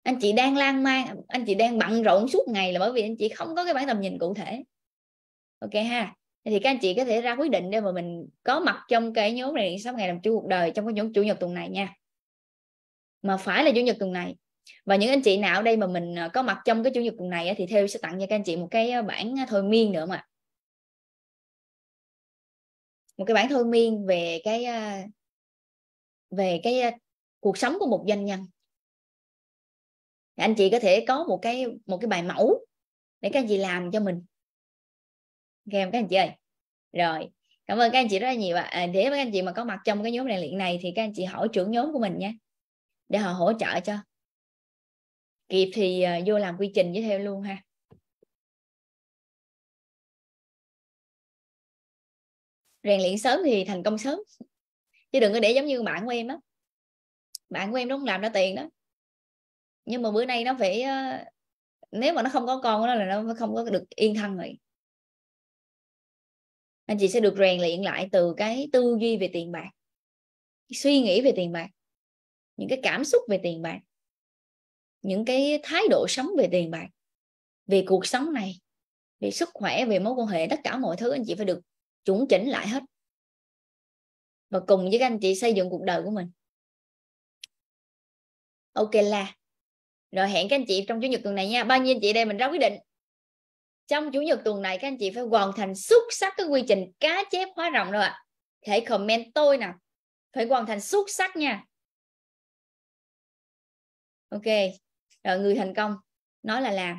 anh chị đang lang mang anh chị đang bận rộn suốt ngày là bởi vì anh chị không có cái bản tầm nhìn cụ thể ok ha thì các anh chị có thể ra quyết định để mà mình có mặt trong cái nhóm này sáu ngày làm chủ cuộc đời trong cái nhóm chủ nhật tuần này nha mà phải là chủ nhật tuần này và những anh chị nào ở đây mà mình ờ, có mặt trong cái chủ nhật tuần này thì theo sẽ tặng cho các anh chị một cái ờ, bản ờ, thôi miên nữa mà một cái bản thôi miên về cái về cái cuộc sống của một doanh nhân anh chị có thể có một cái một cái bài mẫu để các anh chị làm cho mình ok các anh chị ơi rồi cảm ơn các anh chị rất là nhiều ạ à, để các anh chị mà có mặt trong cái nhóm rèn luyện này thì các anh chị hỏi trưởng nhóm của mình nhé để họ hỗ trợ cho kịp thì ờ, vô làm quy trình với theo luôn ha rèn luyện sớm thì thành công sớm chứ đừng có để giống như bạn của em đó bạn của em nó không làm ra tiền đó nhưng mà bữa nay nó phải ờ, nếu mà nó không có con của nó là nó không có được yên thân rồi anh chị sẽ được rèn luyện lại từ cái tư duy về tiền bạc suy nghĩ về tiền bạc những cái cảm xúc về tiền bạc những cái thái độ sống về tiền bạc về cuộc sống này về sức khỏe về mối quan hệ tất cả mọi thứ anh chị phải được chuẩn chỉnh lại hết và cùng với các anh chị xây dựng cuộc đời của mình ok là rồi hẹn các anh chị trong chủ nhật tuần này nha bao nhiêu anh chị đây mình ra quyết định trong chủ nhật tuần này các anh chị phải hoàn thành xuất sắc cái quy trình cá chép hóa rồng rồi ạ à. hãy comment tôi nè phải hoàn thành xuất sắc nha ok rồi người thành công nói là làm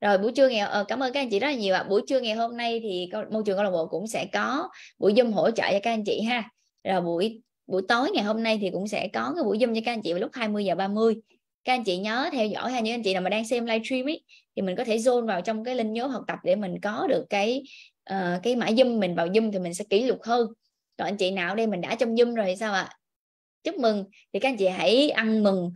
rồi buổi trưa ngày ờ, cảm ơn các anh chị rất là nhiều ạ à. buổi trưa ngày hôm nay thì môi trường câu lạc bộ cũng sẽ có buổi zoom hỗ trợ cho các anh chị ha rồi buổi buổi tối ngày hôm nay thì cũng sẽ có cái buổi zoom cho các anh chị vào lúc 20 giờ 30 các anh chị nhớ theo dõi hay những anh chị nào mà đang xem livestream ấy thì mình có thể zone vào trong cái link nhóm học tập để mình có được cái uh, cái mã zoom mình vào zoom thì mình sẽ kỷ lục hơn còn anh chị nào đây mình đã trong zoom rồi thì sao ạ à? chúc mừng thì các anh chị hãy ăn mừng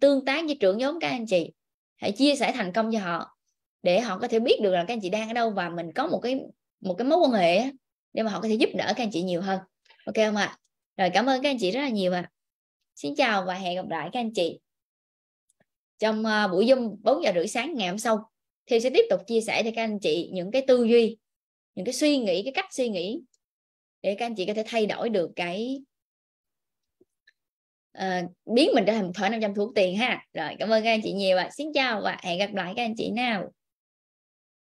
tương tác với trưởng nhóm các anh chị hãy chia sẻ thành công cho họ để họ có thể biết được là các anh chị đang ở đâu và mình có một cái một cái mối quan hệ để mà họ có thể giúp đỡ các anh chị nhiều hơn ok không ạ rồi cảm ơn các anh chị rất là nhiều ạ xin chào và hẹn gặp lại các anh chị trong à, buổi zoom 4 giờ rưỡi sáng ngày hôm sau thì sẽ tiếp tục chia sẻ cho các anh chị những cái tư duy những cái suy nghĩ cái cách suy nghĩ để các anh chị có thể thay đổi được cái Ờ, biến mình trở thành một thỏi 500 thuốc tiền ha rồi cảm ơn các anh chị nhiều ạ à. xin chào và hẹn gặp lại các anh chị nào